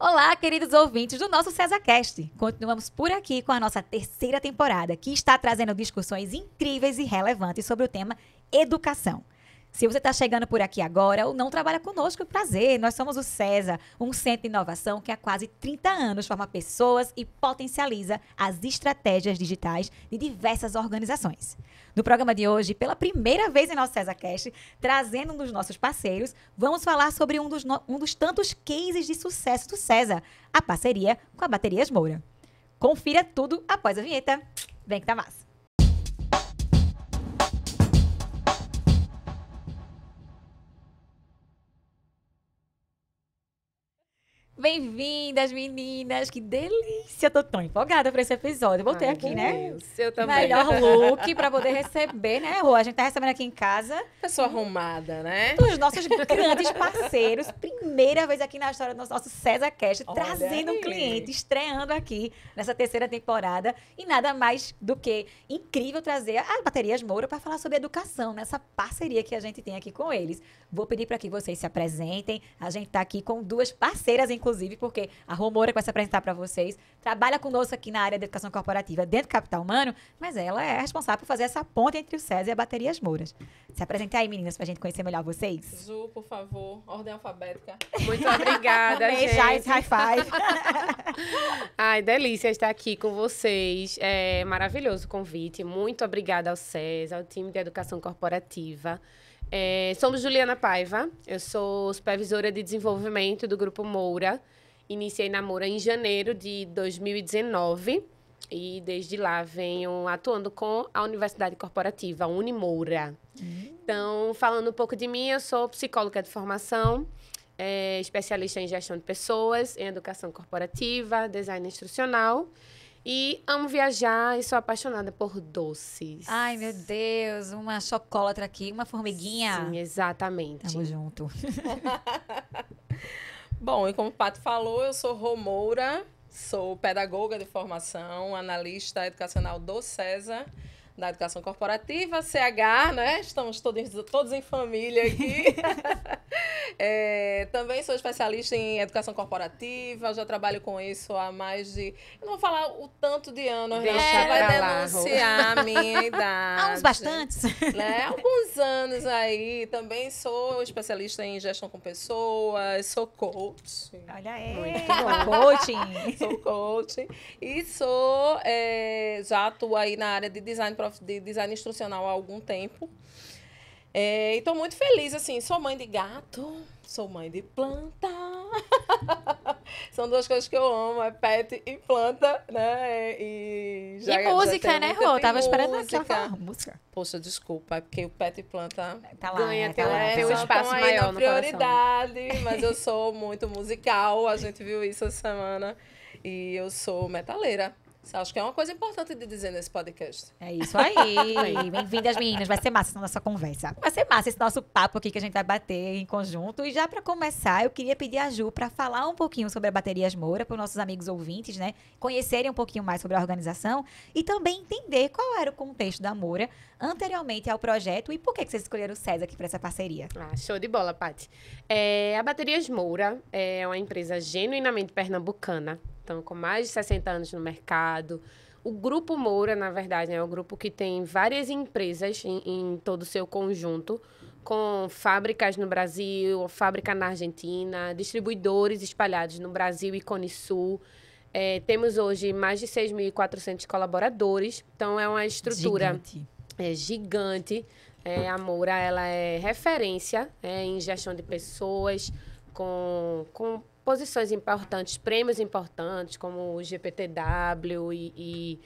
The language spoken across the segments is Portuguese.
Olá, queridos ouvintes do nosso CesarCast. Continuamos por aqui com a nossa terceira temporada, que está trazendo discussões incríveis e relevantes sobre o tema educação. Se você está chegando por aqui agora ou não trabalha conosco, prazer. Nós somos o César, um centro de inovação que há quase 30 anos forma pessoas e potencializa as estratégias digitais de diversas organizações. No programa de hoje, pela primeira vez em nosso CesarCast, trazendo um dos nossos parceiros, vamos falar sobre um dos, um dos tantos cases de sucesso do César, a parceria com a Baterias Moura. Confira tudo após a vinheta. Vem que tá massa! bem-vindas, meninas. Que delícia. Tô tão empolgada pra esse episódio. Voltei Ai, aqui, né? Deus, eu também. Melhor look pra poder receber, né, Rô? A gente tá recebendo aqui em casa. Pessoa arrumada, né? Os nossos grandes parceiros. Primeira vez aqui na história do nosso César Cash, Olha trazendo aí. um cliente, estreando aqui nessa terceira temporada. E nada mais do que incrível trazer a Baterias Moura para falar sobre educação, nessa né? parceria que a gente tem aqui com eles. Vou pedir para que vocês se apresentem. A gente tá aqui com duas parceiras, inclusive inclusive, porque a Romora é que vai se apresentar para vocês trabalha conosco aqui na área de educação corporativa dentro do capital humano, mas ela é responsável por fazer essa ponte entre o César e a Baterias Mouras. Se apresente aí, meninas, para a gente conhecer melhor vocês. Ju, por favor, ordem alfabética. Muito obrigada, Amei, gente. Jais, high five. Ai, delícia estar aqui com vocês. É maravilhoso o convite. Muito obrigada ao César, ao time de educação corporativa. É, somos Juliana Paiva, eu sou supervisora de desenvolvimento do Grupo Moura. Iniciei na Moura em janeiro de 2019 e desde lá venho atuando com a Universidade Corporativa, a Unimoura. Uhum. Então, falando um pouco de mim, eu sou psicóloga de formação, é, especialista em gestão de pessoas, em educação corporativa, design instrucional e amo viajar e sou apaixonada por doces. Ai, meu Deus, uma chocolatra aqui, uma formiguinha. Sim, exatamente. Tamo junto. Bom, e como o Pato falou, eu sou Romoura, sou pedagoga de formação, analista educacional do César da Educação Corporativa, CH, né? Estamos todos, todos em família aqui. é, também sou especialista em Educação Corporativa, já trabalho com isso há mais de... não vou falar o tanto de anos, Deixa né? Vai denunciar a minha idade. Há uns bastantes. Né? Alguns anos aí. Também sou especialista em gestão com pessoas, sou coach. Olha aí. Muito bom. coaching. Sou coaching. E sou... É, já atuo aí na área de design profissional de design instrucional há algum tempo. É, e estou muito feliz, assim, sou mãe de gato, sou mãe de planta. São duas coisas que eu amo, é pet e planta, né? E, já, e música, já né, Rô? Eu tava esperando música. música. Poxa, desculpa, é porque o pet e planta tá lá, ganha, né? tá lá, é, tem um espaço maior na prioridade, coração. mas eu sou muito musical, a gente viu isso essa semana. E eu sou metaleira acho que é uma coisa importante de dizer nesse podcast. É isso aí. Bem-vindas, meninas. Vai ser massa essa nossa conversa. Vai ser massa esse nosso papo aqui que a gente vai bater em conjunto. E já para começar, eu queria pedir a Ju para falar um pouquinho sobre a Baterias Moura para os nossos amigos ouvintes, né? Conhecerem um pouquinho mais sobre a organização e também entender qual era o contexto da Moura anteriormente ao projeto e por que, vocês escolheram o César aqui para essa parceria? Ah, show de bola, Paty. É, a Baterias Moura é uma empresa genuinamente pernambucana, então com mais de 60 anos no mercado. O Grupo Moura, na verdade, né, é um grupo que tem várias empresas em, em todo o seu conjunto, com fábricas no Brasil, fábrica na Argentina, distribuidores espalhados no Brasil e Cone Sul. É, temos hoje mais de 6.400 colaboradores, então é uma estrutura. Gigante é gigante. É, a Moura ela é referência é, em gestão de pessoas, com, com posições importantes, prêmios importantes, como o GPTW e, e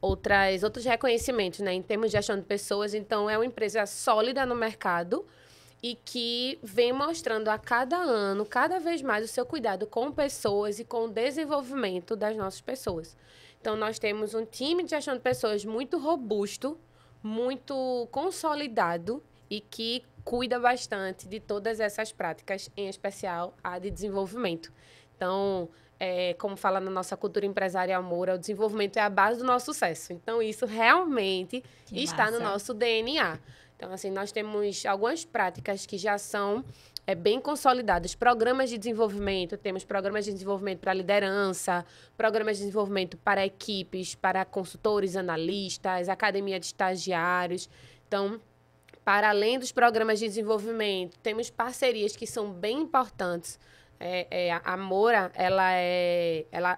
outras, outros reconhecimentos né, em termos de gestão de pessoas. Então, é uma empresa sólida no mercado e que vem mostrando a cada ano, cada vez mais, o seu cuidado com pessoas e com o desenvolvimento das nossas pessoas. Então, nós temos um time de gestão de pessoas muito robusto, muito consolidado e que cuida bastante de todas essas práticas, em especial a de desenvolvimento. Então, é, como fala na nossa cultura empresarial Moura, o desenvolvimento é a base do nosso sucesso. Então, isso realmente que está massa. no nosso DNA. Então, assim, nós temos algumas práticas que já são é bem Os Programas de desenvolvimento, temos programas de desenvolvimento para liderança, programas de desenvolvimento para equipes, para consultores, analistas, academia de estagiários. Então, para além dos programas de desenvolvimento, temos parcerias que são bem importantes. É, é, a Moura, ela é, ela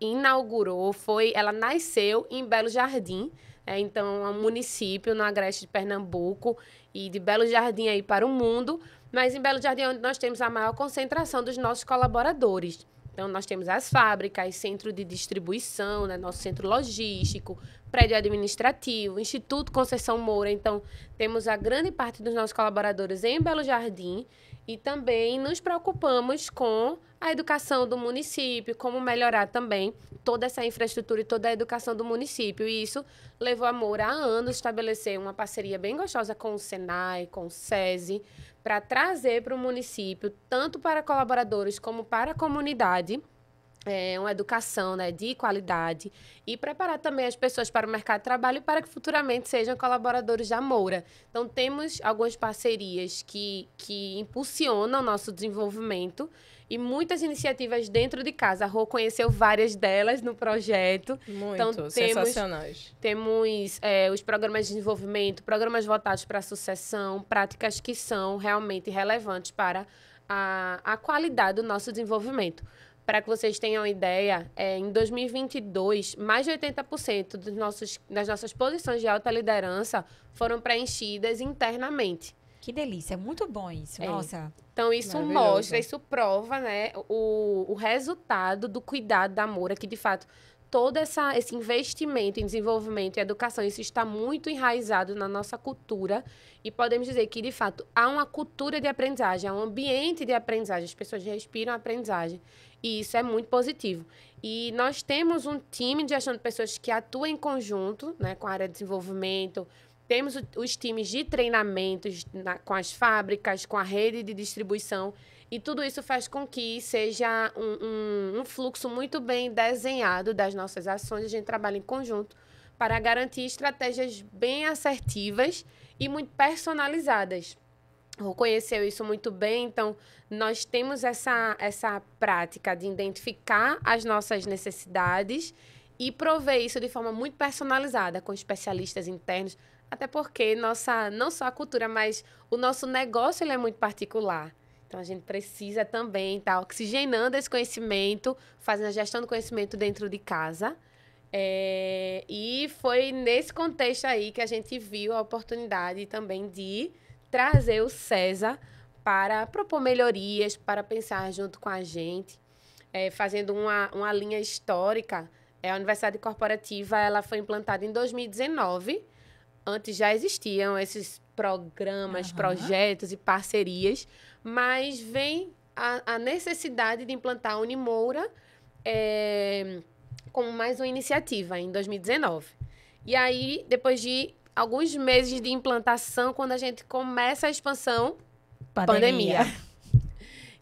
inaugurou, foi, ela nasceu em Belo Jardim, é, então é um município no agreste de Pernambuco e de Belo Jardim aí para o mundo, mas em Belo Jardim é onde nós temos a maior concentração dos nossos colaboradores. Então, nós temos as fábricas, centro de distribuição, né, nosso centro logístico, prédio administrativo, Instituto Conceição Moura. Então, temos a grande parte dos nossos colaboradores em Belo Jardim e também nos preocupamos com a educação do município, como melhorar também toda essa infraestrutura e toda a educação do município. E isso levou a Moura a anos estabelecer uma parceria bem gostosa com o Senai, com o SESI, para trazer para o município, tanto para colaboradores como para a comunidade, é, uma educação né, de qualidade e preparar também as pessoas para o mercado de trabalho para que futuramente sejam colaboradores da Moura. Então, temos algumas parcerias que, que impulsionam o nosso desenvolvimento e muitas iniciativas dentro de casa. A Rô conheceu várias delas no projeto. Muito, então, temos, sensacionais. Temos é, os programas de desenvolvimento, programas votados para a sucessão, práticas que são realmente relevantes para a, a qualidade do nosso desenvolvimento. Para que vocês tenham uma ideia, é, em 2022, mais de 80% dos nossos, das nossas posições de alta liderança foram preenchidas internamente. Que delícia, é muito bom isso, é. nossa. Então, isso mostra, isso prova né, o, o resultado do cuidado da Moura, que de fato todo essa, esse investimento em desenvolvimento e educação, isso está muito enraizado na nossa cultura e podemos dizer que, de fato, há uma cultura de aprendizagem, há um ambiente de aprendizagem, as pessoas respiram aprendizagem. E isso é muito positivo. E nós temos um time de gestão de pessoas que atua em conjunto né, com a área de desenvolvimento, temos os times de treinamentos na, com as fábricas, com a rede de distribuição, e tudo isso faz com que seja um, um, um fluxo muito bem desenhado das nossas ações. A gente trabalha em conjunto para garantir estratégias bem assertivas e muito personalizadas conheceu isso muito bem, então nós temos essa, essa prática de identificar as nossas necessidades e prover isso de forma muito personalizada com especialistas internos, até porque nossa não só a cultura, mas o nosso negócio ele é muito particular. Então a gente precisa também estar tá oxigenando esse conhecimento, fazendo a gestão do conhecimento dentro de casa. É, e foi nesse contexto aí que a gente viu a oportunidade também de trazer o César para propor melhorias, para pensar junto com a gente, é, fazendo uma, uma linha histórica. É, a Universidade Corporativa ela foi implantada em 2019. Antes já existiam esses programas, uhum. projetos e parcerias, mas vem a, a necessidade de implantar a Unimoura é, como mais uma iniciativa em 2019. E aí, depois de alguns meses de implantação, quando a gente começa a expansão, pandemia. pandemia.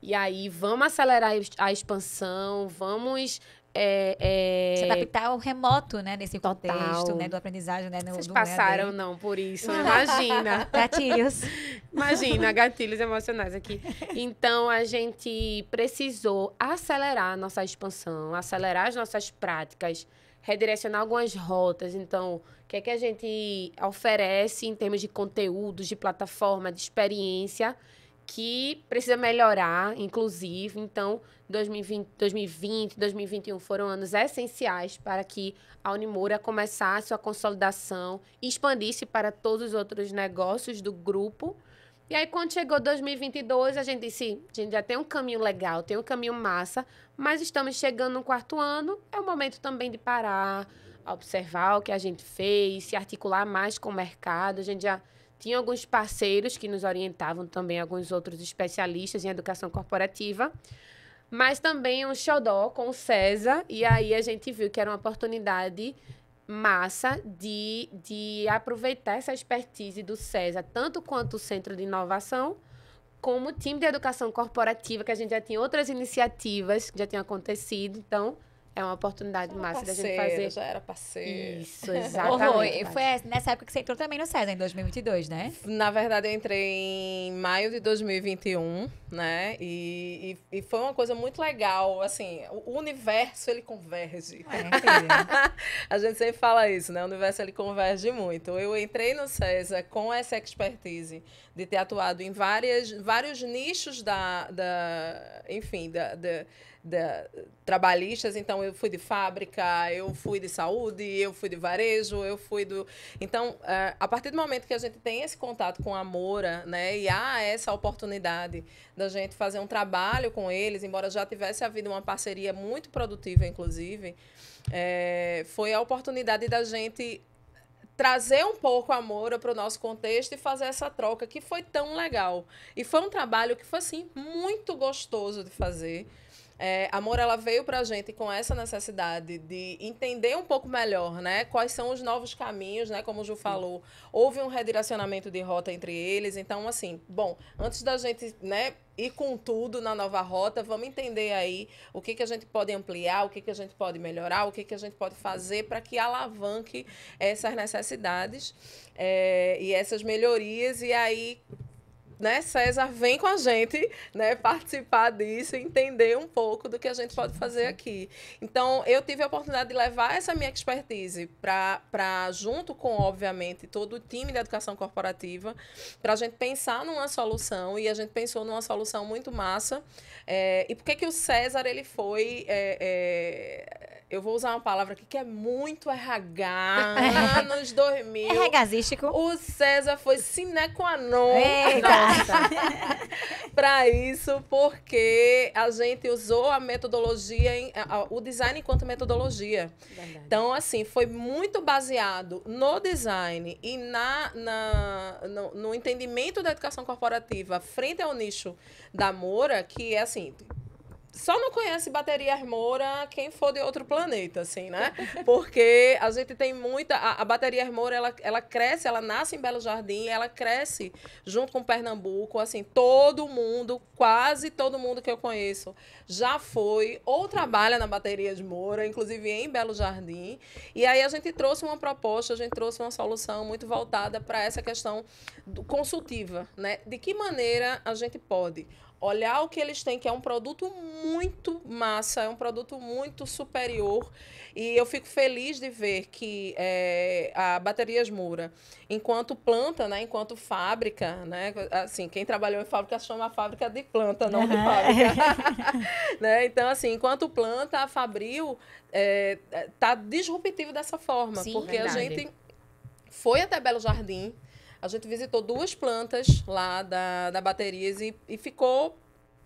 E aí, vamos acelerar a expansão, vamos é, é... Se adaptar ao remoto, né? Nesse Total. contexto, né? Do aprendizagem, né? No, Vocês passaram, não, por isso. Né? Imagina. gatilhos. Imagina, gatilhos emocionais aqui. Então, a gente precisou acelerar a nossa expansão, acelerar as nossas práticas redirecionar algumas rotas. Então, o que é que a gente oferece em termos de conteúdos, de plataforma, de experiência, que precisa melhorar, inclusive. Então, 2020, 2020 2021 foram anos essenciais para que a Unimura começasse a consolidação e expandisse para todos os outros negócios do grupo e aí, quando chegou 2022, a gente disse: a gente já tem um caminho legal, tem um caminho massa, mas estamos chegando no quarto ano, é o momento também de parar, observar o que a gente fez, se articular mais com o mercado. A gente já tinha alguns parceiros que nos orientavam também, alguns outros especialistas em educação corporativa, mas também um xodó com o César, e aí a gente viu que era uma oportunidade massa de, de aproveitar essa expertise do César, tanto quanto o Centro de Inovação, como o time de educação corporativa, que a gente já tinha outras iniciativas que já tinham acontecido. Então, é uma oportunidade massa da gente fazer. Já era parceiro. Isso, exatamente. foi nessa né? época que você entrou também no César, em 2022, né? Na verdade, eu entrei em maio de 2021, né? E, e, e foi uma coisa muito legal. Assim, o universo, ele converge. É, a gente sempre fala isso, né? O universo, ele converge muito. Eu entrei no César com essa expertise de ter atuado em várias, vários nichos da, da enfim, da, da da, trabalhistas, então eu fui de fábrica, eu fui de saúde, eu fui de varejo, eu fui do. Então, é, a partir do momento que a gente tem esse contato com a Moura, né, e há essa oportunidade da gente fazer um trabalho com eles, embora já tivesse havido uma parceria muito produtiva, inclusive, é, foi a oportunidade da gente trazer um pouco a Moura para o nosso contexto e fazer essa troca que foi tão legal. E foi um trabalho que foi assim muito gostoso de fazer. É, Amor, ela veio para a gente com essa necessidade de entender um pouco melhor, né? Quais são os novos caminhos, né? Como o Ju falou, houve um redirecionamento de rota entre eles. Então, assim, bom, antes da gente, né? E com tudo na nova rota, vamos entender aí o que, que a gente pode ampliar, o que, que a gente pode melhorar, o que, que a gente pode fazer para que alavanque essas necessidades é, e essas melhorias. E aí, né, César, vem com a gente, né, participar disso, entender um pouco do que a gente pode fazer aqui. Então, eu tive a oportunidade de levar essa minha expertise para, junto com, obviamente, todo o time da educação corporativa, para a gente pensar numa solução, e a gente pensou numa solução muito massa. É, e por que, que o César, ele foi... É, é, eu vou usar uma palavra aqui que é muito RH, anos 2000. regazístico. O César foi sine qua non para isso, porque a gente usou a metodologia, em, a, o design enquanto metodologia. Verdade. Então, assim, foi muito baseado no design e na, na no, no entendimento da educação corporativa frente ao nicho da Moura, que é assim, só não conhece Bateria Hermoura quem for de outro planeta, assim, né? Porque a gente tem muita. A, a Bateria Hermoura, ela, ela cresce, ela nasce em Belo Jardim, ela cresce junto com Pernambuco. Assim, todo mundo, quase todo mundo que eu conheço, já foi ou trabalha na Bateria de Moura, inclusive em Belo Jardim. E aí a gente trouxe uma proposta, a gente trouxe uma solução muito voltada para essa questão consultiva, né? De que maneira a gente pode olhar o que eles têm, que é um produto muito massa, é um produto muito superior. E eu fico feliz de ver que é, a Baterias Mura, enquanto planta, né, enquanto fábrica, né, assim, quem trabalhou em fábrica chama fábrica de planta, não uhum. de fábrica. né? Então, assim, enquanto planta, a Fabril é, disruptiva é, tá disruptivo dessa forma, Sim, porque verdade. a gente foi até Belo Jardim, a gente visitou duas plantas lá da, da Baterias e, e ficou,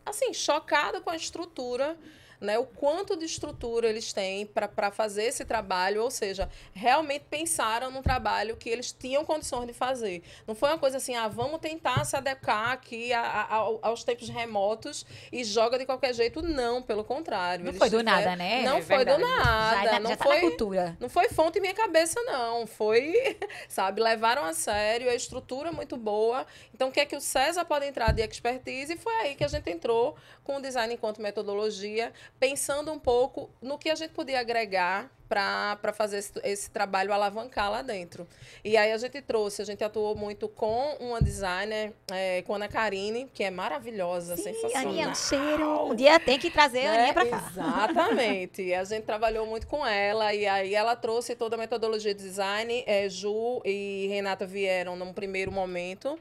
assim, chocada com a estrutura né, o quanto de estrutura eles têm para fazer esse trabalho, ou seja, realmente pensaram num trabalho que eles tinham condições de fazer. Não foi uma coisa assim, ah, vamos tentar se adequar aqui a, a, aos tempos remotos e joga de qualquer jeito. Não, pelo contrário. Não foi do tiveram, nada, né? Não é foi do nada. Já, já não tá foi cultura. Não foi fonte em minha cabeça, não. Foi, sabe, levaram a sério, a estrutura muito boa. Então, o que é que o César pode entrar de expertise? E foi aí que a gente entrou com o design enquanto metodologia pensando um pouco no que a gente podia agregar para fazer esse, esse, trabalho alavancar lá dentro. E aí a gente trouxe, a gente atuou muito com uma designer, é, com a Ana Karine, que é maravilhosa, Sim, sensacional. Aninha, um cheiro. Um dia tem que trazer né? a Aninha para cá. Exatamente. a gente trabalhou muito com ela e aí ela trouxe toda a metodologia de design. É, Ju e Renata vieram num primeiro momento.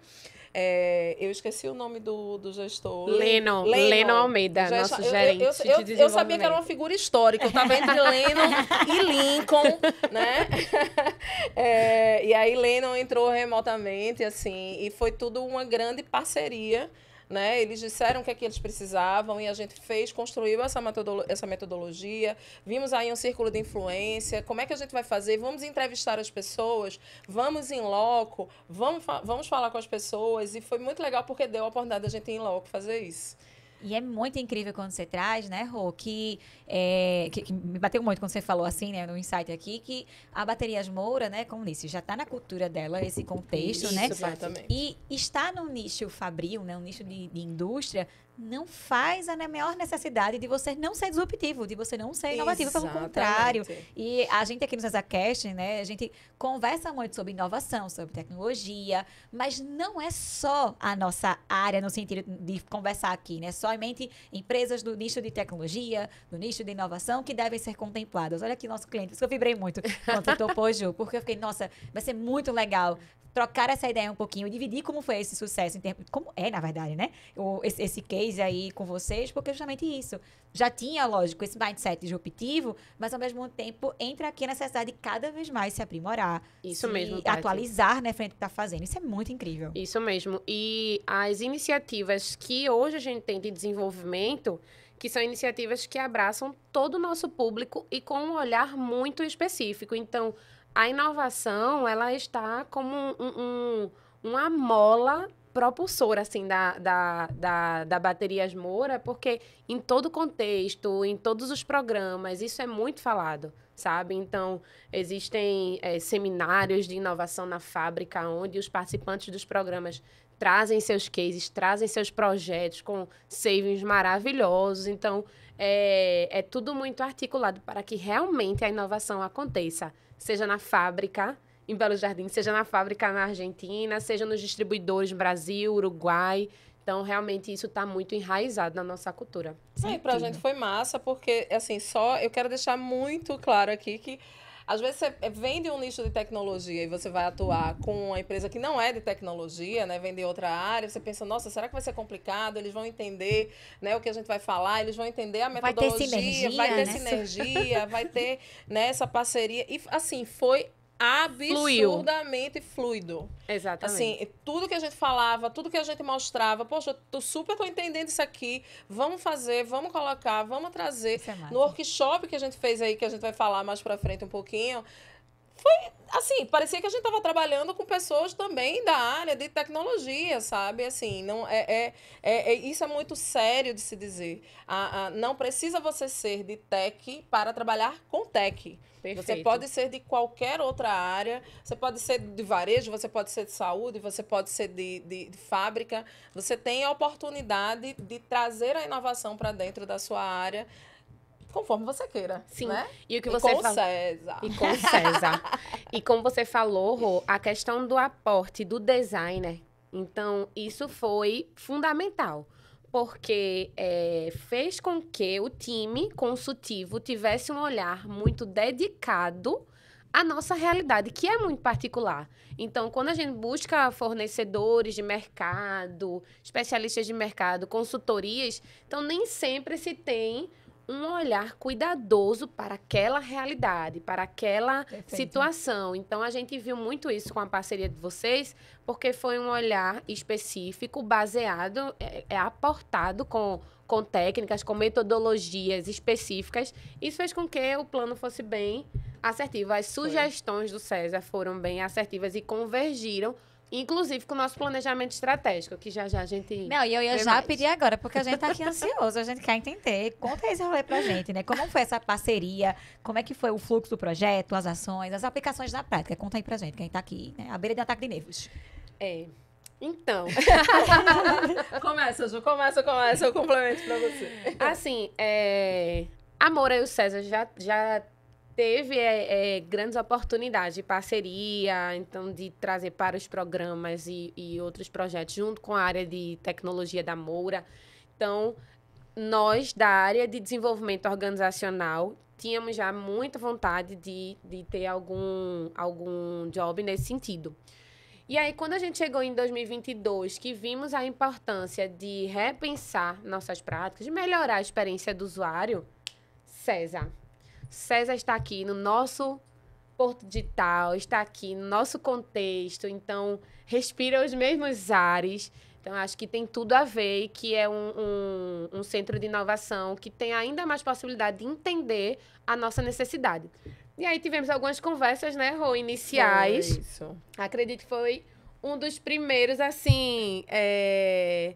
É, eu esqueci o nome do, do gestor. Leno, Leno, Leno Almeida, gestor, nosso eu, gerente eu, eu, de eu, sabia que era uma figura histórica, eu estava entre Leno e Lincoln, né? É, e aí Leno entrou remotamente, assim, e foi tudo uma grande parceria né? Eles disseram o que é que eles precisavam e a gente fez, construiu essa, metodolo essa metodologia. Vimos aí um círculo de influência. Como é que a gente vai fazer? Vamos entrevistar as pessoas, vamos em loco, vamos, fa vamos falar com as pessoas. E foi muito legal porque deu a oportunidade da gente ir em loco fazer isso. E é muito incrível quando você traz, né, Rô, que, é, que, que, me bateu muito quando você falou assim, né, no insight aqui, que a Baterias Moura, né, como disse, já está na cultura dela esse contexto, né? Isso, né? Exatamente. E está no nicho fabril, né, um nicho de, de indústria, não faz a maior necessidade de você não ser disruptivo, de você não ser inovativo, Exatamente. pelo contrário. E a gente aqui no SesaCast, né, a gente conversa muito sobre inovação, sobre tecnologia, mas não é só a nossa área no sentido de conversar aqui, né? Somente empresas do nicho de tecnologia, do nicho de inovação que devem ser contempladas. Olha aqui nosso cliente, isso eu vibrei muito quando topou, Ju, porque eu fiquei, nossa, vai ser muito legal trocar essa ideia um pouquinho, dividir como foi esse sucesso, como é, na verdade, né? esse, case aí com vocês, porque é justamente isso. Já tinha, lógico, esse mindset disruptivo, mas ao mesmo tempo entra aqui a necessidade de cada vez mais se aprimorar. Isso se mesmo. E Atualizar, né, frente ao que está fazendo. Isso é muito incrível. Isso mesmo. E as iniciativas que hoje a gente tem de desenvolvimento que são iniciativas que abraçam todo o nosso público e com um olhar muito específico. Então, a inovação, ela está como um, um, uma mola propulsora, assim, da, da, da, da Baterias Moura, porque em todo contexto, em todos os programas, isso é muito falado, sabe? Então, existem é, seminários de inovação na fábrica, onde os participantes dos programas trazem seus cases, trazem seus projetos com savings maravilhosos. Então, é, é tudo muito articulado para que realmente a inovação aconteça seja na fábrica em Belo Jardim, seja na fábrica na Argentina, seja nos distribuidores Brasil, Uruguai. Então, realmente, isso está muito enraizado na nossa cultura. Sim, para a gente foi massa, porque, assim, só eu quero deixar muito claro aqui que às vezes você vende um nicho de tecnologia e você vai atuar com uma empresa que não é de tecnologia, né? Vender outra área, você pensa, nossa, será que vai ser complicado? Eles vão entender né, o que a gente vai falar, eles vão entender a metodologia, vai ter sinergia, né? vai ter, sinergia, vai ter né, essa parceria. E assim, foi absurdamente fluido. Assim, Exatamente. Assim, tudo que a gente falava, tudo que a gente mostrava, poxa, eu super tô entendendo isso aqui, vamos fazer, vamos colocar, vamos trazer. É no workshop que a gente fez aí, que a gente vai falar mais para frente um pouquinho, foi assim, parecia que a gente estava trabalhando com pessoas também da área de tecnologia, sabe? Assim, não é, é, é, é isso é muito sério de se dizer. A, a, não precisa você ser de tech para trabalhar com tech. Perfeito. Você pode ser de qualquer outra área, você pode ser de varejo, você pode ser de saúde, você pode ser de, de, de fábrica. Você tem a oportunidade de trazer a inovação para dentro da sua área conforme você queira. Sim. Né? E o que e você com fala... César. E com César. e como você falou, Rô, a questão do aporte do designer. Então, isso foi fundamental porque é, fez com que o time consultivo tivesse um olhar muito dedicado à nossa realidade, que é muito particular. Então, quando a gente busca fornecedores de mercado, especialistas de mercado, consultorias, então nem sempre se tem um olhar cuidadoso para aquela realidade, para aquela Perfeito. situação. Então a gente viu muito isso com a parceria de vocês, porque foi um olhar específico, baseado, é, é, é aportado com com técnicas, com metodologias específicas. Isso fez com que o plano fosse bem assertivo. As sugestões foi. do César foram bem assertivas e convergiram Inclusive com o nosso planejamento estratégico, que já já a gente. Não, e eu ia já mais. pedir agora, porque a gente tá aqui ansioso, a gente quer entender. Conta esse rolê pra gente, né? Como foi essa parceria? Como é que foi o fluxo do projeto, as ações, as aplicações na prática? Conta aí pra gente, quem tá aqui, né? A beira de ataque de nervos. É. Então. começa, Ju, começa, começa, eu complemento pra você. Assim, é... Amora e o César já, já teve é, é, grandes oportunidades de parceria, então de trazer para os programas e, e, outros projetos junto com a área de tecnologia da Moura. Então, nós da área de desenvolvimento organizacional tínhamos já muita vontade de, de ter algum, algum job nesse sentido. E aí, quando a gente chegou em 2022, que vimos a importância de repensar nossas práticas, de melhorar a experiência do usuário, César, César está aqui no nosso porto digital, está aqui no nosso contexto, então respira os mesmos ares. Então, acho que tem tudo a ver e que é um, um, um, centro de inovação que tem ainda mais possibilidade de entender a nossa necessidade. E aí tivemos algumas conversas, né, Rô, iniciais. Foi isso. Acredito que foi um dos primeiros, assim, é...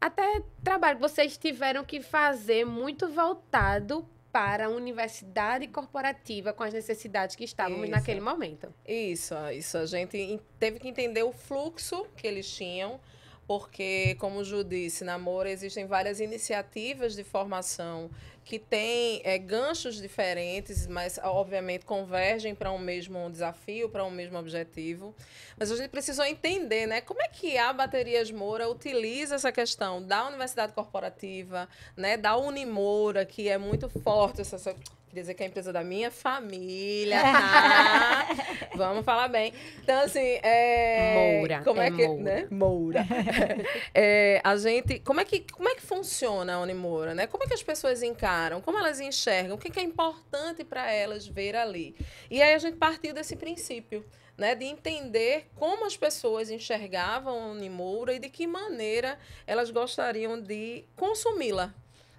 até trabalho que vocês tiveram que fazer muito voltado para a universidade corporativa com as necessidades que estávamos isso. naquele momento. Isso, isso. A gente teve que entender o fluxo que eles tinham porque, como o Ju disse, na Moura existem várias iniciativas de formação que têm é, ganchos diferentes, mas, obviamente, convergem para um mesmo desafio, para um mesmo objetivo. Mas a gente precisou entender né, como é que a Baterias Moura utiliza essa questão da universidade corporativa, né, da Unimoura, que é muito forte essa Queria dizer que é a empresa da minha família, é. tá? Vamos falar bem. Então, assim, é... Moura. Como é, é que... Moura. Né? Moura. é, a gente... Como é, que, como é que funciona a Unimoura, né? Como é que as pessoas encaram? Como elas enxergam? O que é, é importante para elas ver ali? E aí a gente partiu desse princípio. Né, de entender como as pessoas enxergavam a Unimoura e de que maneira elas gostariam de consumi-la,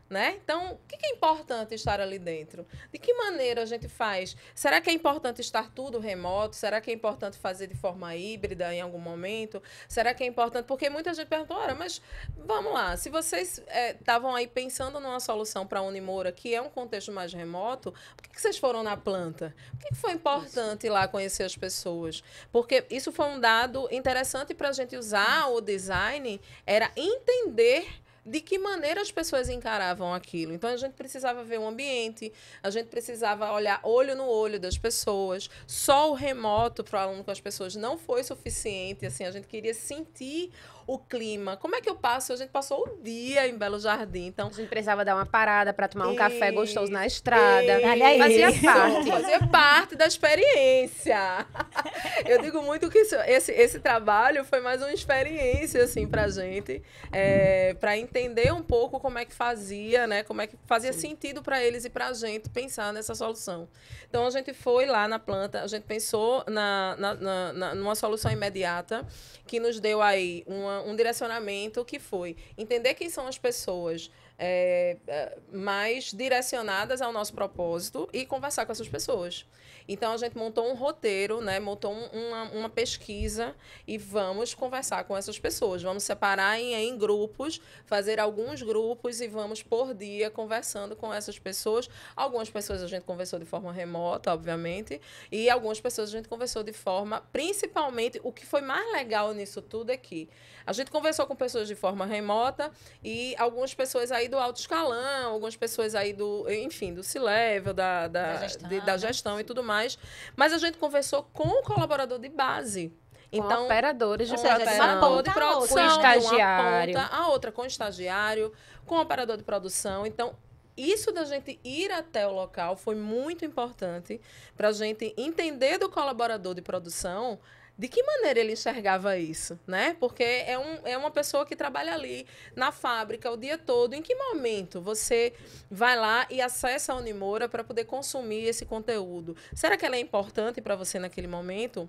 né? Então, o que é importante estar ali dentro? De que maneira a gente faz? Será que é importante estar tudo remoto? Será que é importante fazer de forma híbrida em algum momento? Será que é importante? Porque muita gente pergunta, ora, mas vamos lá, se vocês estavam eh, é, aí pensando numa solução para a Unimoura, que é um contexto mais remoto, por que, que vocês foram na planta? Por que, que foi importante isso. ir lá conhecer as pessoas? Porque isso foi um dado interessante para a gente usar o design, era entender de que maneira as pessoas encaravam aquilo. Então a gente precisava ver o ambiente, a gente precisava olhar olho no olho das pessoas. Só o remoto para o aluno com as pessoas não foi suficiente. Assim, a gente queria sentir o clima. Como é que eu passo? A gente passou o dia em Belo Jardim, então... A gente precisava dar uma parada para tomar um café gostoso na estrada. Olha fazia parte. Fazia parte da experiência. eu digo muito que isso, esse, esse trabalho foi mais uma experiência, assim, pra gente, é, para entender um pouco como é que fazia, né? Como é que fazia Sim. sentido para eles e pra gente pensar nessa solução. Então, a gente foi lá na planta, a gente pensou na, na, na, na numa solução imediata que nos deu aí uma um direcionamento que foi entender quem são as pessoas é, é, mais direcionadas ao nosso propósito e conversar com essas pessoas. Então a gente montou um roteiro, né? Montou um, uma, uma pesquisa e vamos conversar com essas pessoas. Vamos separar em, em grupos, fazer alguns grupos e vamos por dia conversando com essas pessoas. Algumas pessoas a gente conversou de forma remota, obviamente, e algumas pessoas a gente conversou de forma, principalmente, o que foi mais legal nisso tudo é que a gente conversou com pessoas de forma remota e algumas pessoas aí do alto escalão, algumas pessoas aí do, enfim, do C-level, da, da, da gestão, de, da né? gestão e tudo mais mais. Mas a gente conversou com o colaborador de base. Então, com operadores de produção. com ponta de produção, com estagiário. Ponta, a outra com estagiário, com operador de produção. Então, isso da gente ir até o local foi muito importante para a gente entender do colaborador de produção de que maneira ele enxergava isso, né? Porque é, um, é uma pessoa que trabalha ali na fábrica o dia todo. Em que momento você vai lá e acessa a Unimoura para poder consumir esse conteúdo? Será que ela é importante para você naquele momento?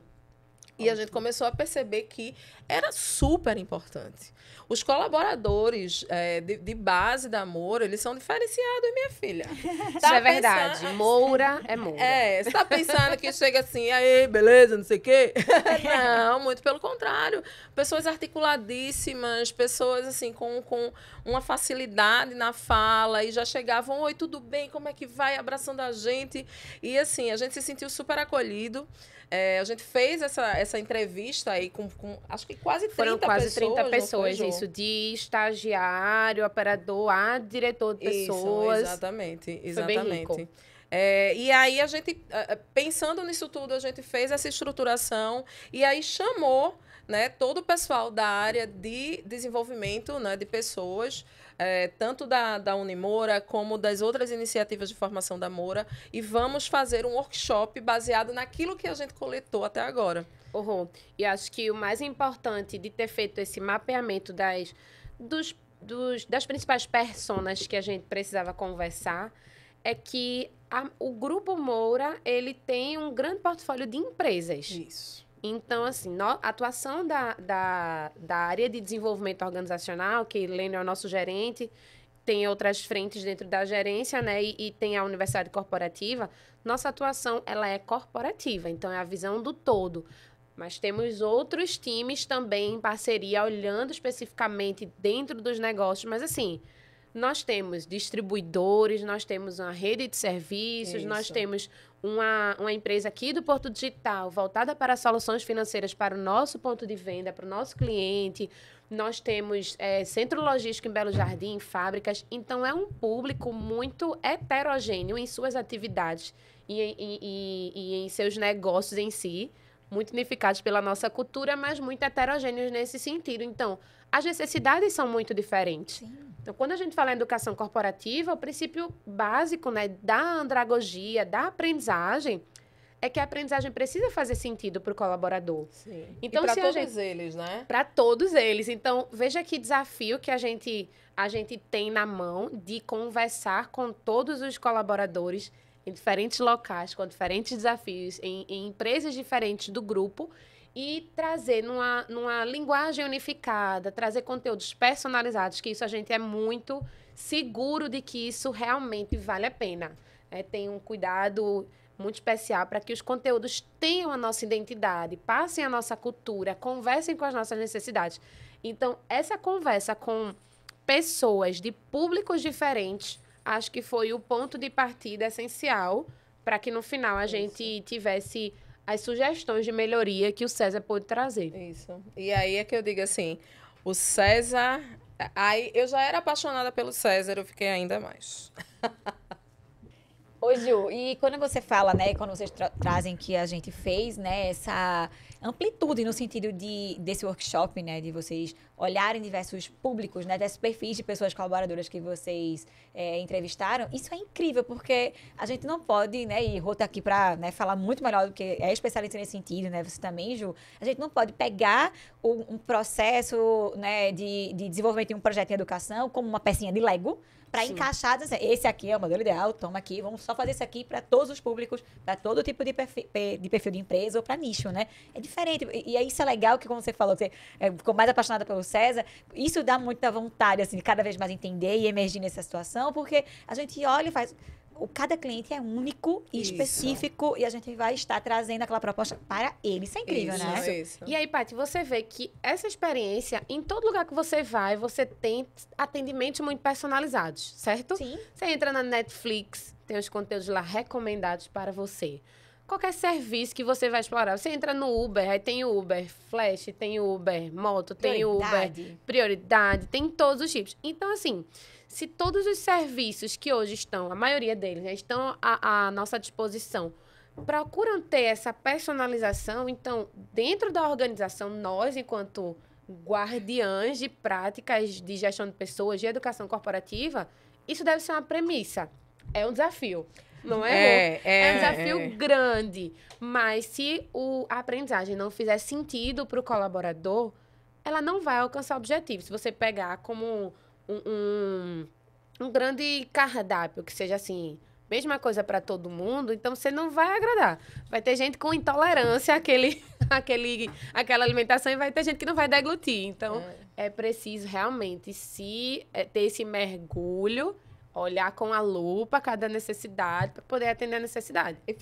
E a gente começou a perceber que era super importante. Os colaboradores é, de, de, base da Moura, eles são diferenciados, minha filha. Tá Isso tá é verdade. Moura é Moura. É, você tá pensando que chega assim, aí, beleza, não sei o quê? não, muito pelo contrário. Pessoas articuladíssimas, pessoas assim, com, com uma facilidade na fala e já chegavam, oi, tudo bem, como é que vai? Abraçando a gente. E assim, a gente se sentiu super acolhido. É, a gente fez essa, essa entrevista aí com, com acho que quase 30 Foram quase pessoas, 30 pessoas, isso, de estagiário, operador, a diretor de pessoas. Isso, exatamente, exatamente. É, e aí a gente, pensando nisso tudo, a gente fez essa estruturação e aí chamou né, todo o pessoal da área de desenvolvimento né, de pessoas é, tanto da, da Unimora como das outras iniciativas de formação da Moura, e vamos fazer um workshop baseado naquilo que a gente coletou até agora. Uhum. E acho que o mais importante de ter feito esse mapeamento das, dos, dos, das principais personas que a gente precisava conversar é que a, o Grupo Moura ele tem um grande portfólio de empresas. Isso. Então, assim, no, a atuação da, da, da área de desenvolvimento organizacional, que Lênio é o nosso gerente, tem outras frentes dentro da gerência, né? E, e, tem a universidade corporativa. Nossa atuação ela é corporativa, então é a visão do todo. Mas temos outros times também em parceria, olhando especificamente dentro dos negócios. Mas assim, nós temos distribuidores, nós temos uma rede de serviços, Isso. nós temos uma, uma empresa aqui do Porto Digital voltada para soluções financeiras para o nosso ponto de venda, para o nosso cliente. Nós temos é, centro logístico em Belo Jardim, fábricas. Então, é um público muito heterogêneo em suas atividades e, e, e, e em seus negócios em si muito unificados pela nossa cultura, mas muito heterogêneos nesse sentido. Então, as necessidades são muito diferentes. Sim. Então, quando a gente fala em educação corporativa, o princípio básico né, da andragogia, da aprendizagem, é que a aprendizagem precisa fazer sentido para o colaborador. Sim. Então, para todos gente... eles, né? Para todos eles. Então, veja que desafio que a gente, a gente tem na mão de conversar com todos os colaboradores em diferentes locais, com diferentes desafios, em, em empresas diferentes do grupo e trazer numa, numa linguagem unificada, trazer conteúdos personalizados, que isso a gente é muito seguro de que isso realmente vale a pena. É, tem um cuidado muito especial para que os conteúdos tenham a nossa identidade, passem a nossa cultura, conversem com as nossas necessidades. Então, essa conversa com pessoas de públicos diferentes acho que foi o ponto de partida essencial para que no final a Isso. gente tivesse as sugestões de melhoria que o César pôde trazer. Isso. E aí é que eu digo assim, o César, aí eu já era apaixonada pelo César, eu fiquei ainda mais. Ô, Ju, e quando você fala, né, quando vocês tra trazem que a gente fez, né, essa amplitude no sentido de, desse workshop, né, de vocês olharem diversos públicos, né, diversos perfis de pessoas colaboradoras que vocês é, entrevistaram, isso é incrível, porque a gente não pode, né, e Rô tá aqui para né, falar muito melhor do que é especialista nesse sentido, né, você também, Ju, a gente não pode pegar um processo, né, de, de desenvolvimento de um projeto em educação como uma pecinha de Lego, para encaixar, assim, esse aqui é o modelo ideal, toma aqui, vamos só fazer isso aqui para todos os públicos, para todo tipo de perfil, de perfil de empresa ou para nicho, né? É diferente. E, e é isso é legal que, como você falou, você é, ficou mais apaixonada pelo César, isso dá muita vontade, assim, de cada vez mais entender e emergir nessa situação, porque a gente olha e faz o, cada cliente é único e isso. específico e a gente vai estar trazendo aquela proposta para ele. Isso é incrível, isso, né? Isso. E aí, Paty, você vê que essa experiência, em todo lugar que você vai, você tem atendimentos muito personalizados, certo? Sim. Você entra na Netflix, tem os conteúdos lá recomendados para você qualquer serviço que você vai explorar. Você entra no Uber, aí tem Uber, Flash, tem Uber, moto, tem prioridade. Uber, prioridade, tem todos os tipos. Então, assim, se todos os serviços que hoje estão, a maioria deles, né, estão à, à nossa disposição, procuram ter essa personalização, então, dentro da organização, nós, enquanto guardiães de práticas de gestão de pessoas, de educação corporativa, isso deve ser uma premissa. É um desafio. Não é? É, é, é um é, desafio é. grande. Mas se o, a aprendizagem não fizer sentido para o colaborador, ela não vai alcançar o objetivo. Se você pegar como um, um, grande cardápio que seja assim, mesma coisa para todo mundo, então você não vai agradar. Vai ter gente com intolerância àquele, àquele, àquela alimentação e vai ter gente que não vai deglutir. Então, é, é preciso realmente se é, ter esse mergulho, olhar com a lupa cada necessidade para poder atender a necessidade. E,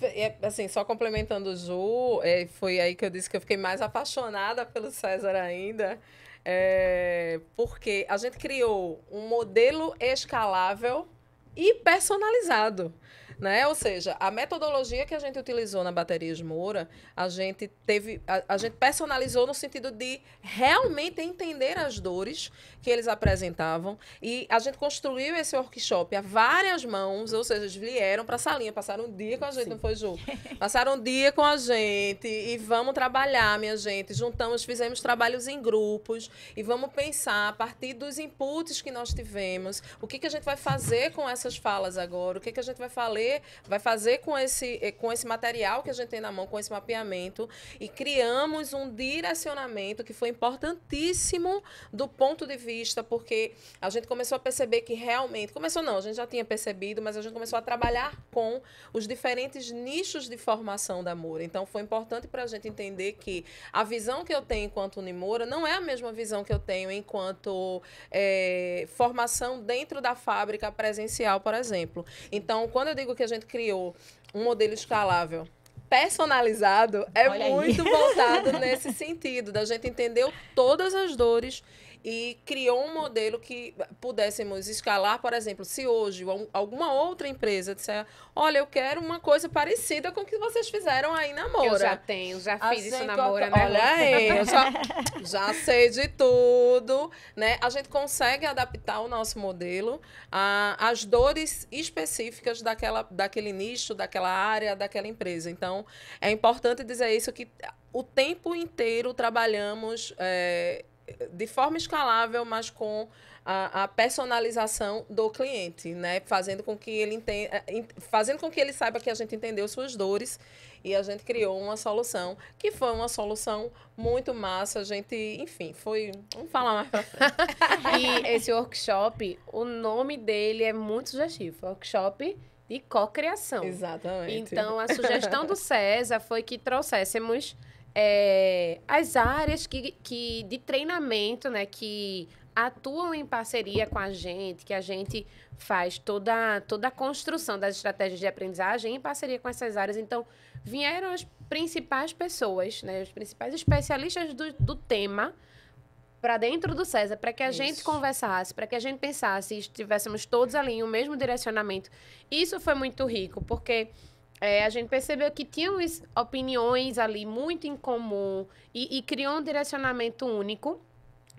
assim, só complementando o Ju, é, foi aí que eu disse que eu fiquei mais apaixonada pelo César ainda. É, porque a gente criou um modelo escalável e personalizado. Né? Ou seja, a metodologia que a gente utilizou na Bateria Moura, a gente teve. A, a gente personalizou no sentido de realmente entender as dores que eles apresentavam. E a gente construiu esse workshop a várias mãos, ou seja, eles vieram para a salinha, passaram um dia com a gente, Sim. não foi, Ju? Passaram um dia com a gente e vamos trabalhar, minha gente. Juntamos, fizemos trabalhos em grupos e vamos pensar a partir dos inputs que nós tivemos, o que, que a gente vai fazer com essas falas agora, o que, que a gente vai falar fazer, vai fazer com esse, eh, com esse material que a gente tem na mão, com esse mapeamento, e criamos um direcionamento que foi importantíssimo do ponto de vista, porque a gente começou a perceber que realmente. Começou não, a gente já tinha percebido, mas a gente começou a trabalhar com os diferentes nichos de formação da Moura. Então foi importante para a gente entender que a visão que eu tenho enquanto Unimoura não é a mesma visão que eu tenho enquanto é, formação dentro da fábrica presencial, por exemplo. Então, quando eu digo que a gente criou um modelo escalável personalizado é Olha muito aí. voltado nesse sentido, da gente entender todas as dores e criou um modelo que pudéssemos escalar, por exemplo, se hoje alguma outra empresa disser, olha, eu quero uma coisa parecida com o que vocês fizeram aí na Moura. Eu já tenho, já fiz isso assim na Moura, né? Olha aí, eu já, já sei de tudo, né? A gente consegue adaptar o nosso modelo às dores específicas daquela, daquele nicho, daquela área, daquela empresa. Então, é importante dizer isso que o tempo inteiro trabalhamos é, de forma escalável, mas com a, a, personalização do cliente, né? Fazendo com que ele entenda, eh, fazendo com que ele saiba que a gente entendeu suas dores e a gente criou uma solução que foi uma solução muito massa. A gente, enfim, foi. Vamos falar mais. e esse workshop, o nome dele é muito sugestivo. Workshop de co-criação. Exatamente. Então a sugestão do César foi que trouxéssemos é, as áreas que, que de treinamento, né, que atuam em parceria com a gente, que a gente faz toda, toda a construção das estratégias de aprendizagem em parceria com essas áreas. Então, vieram as principais pessoas, né, os principais especialistas do, do tema para dentro do César, para que a Isso. gente conversasse, para que a gente pensasse, estivéssemos todos ali no mesmo direcionamento. Isso foi muito rico, porque é, a gente percebeu que tinham opiniões ali muito em comum e, e criou um direcionamento único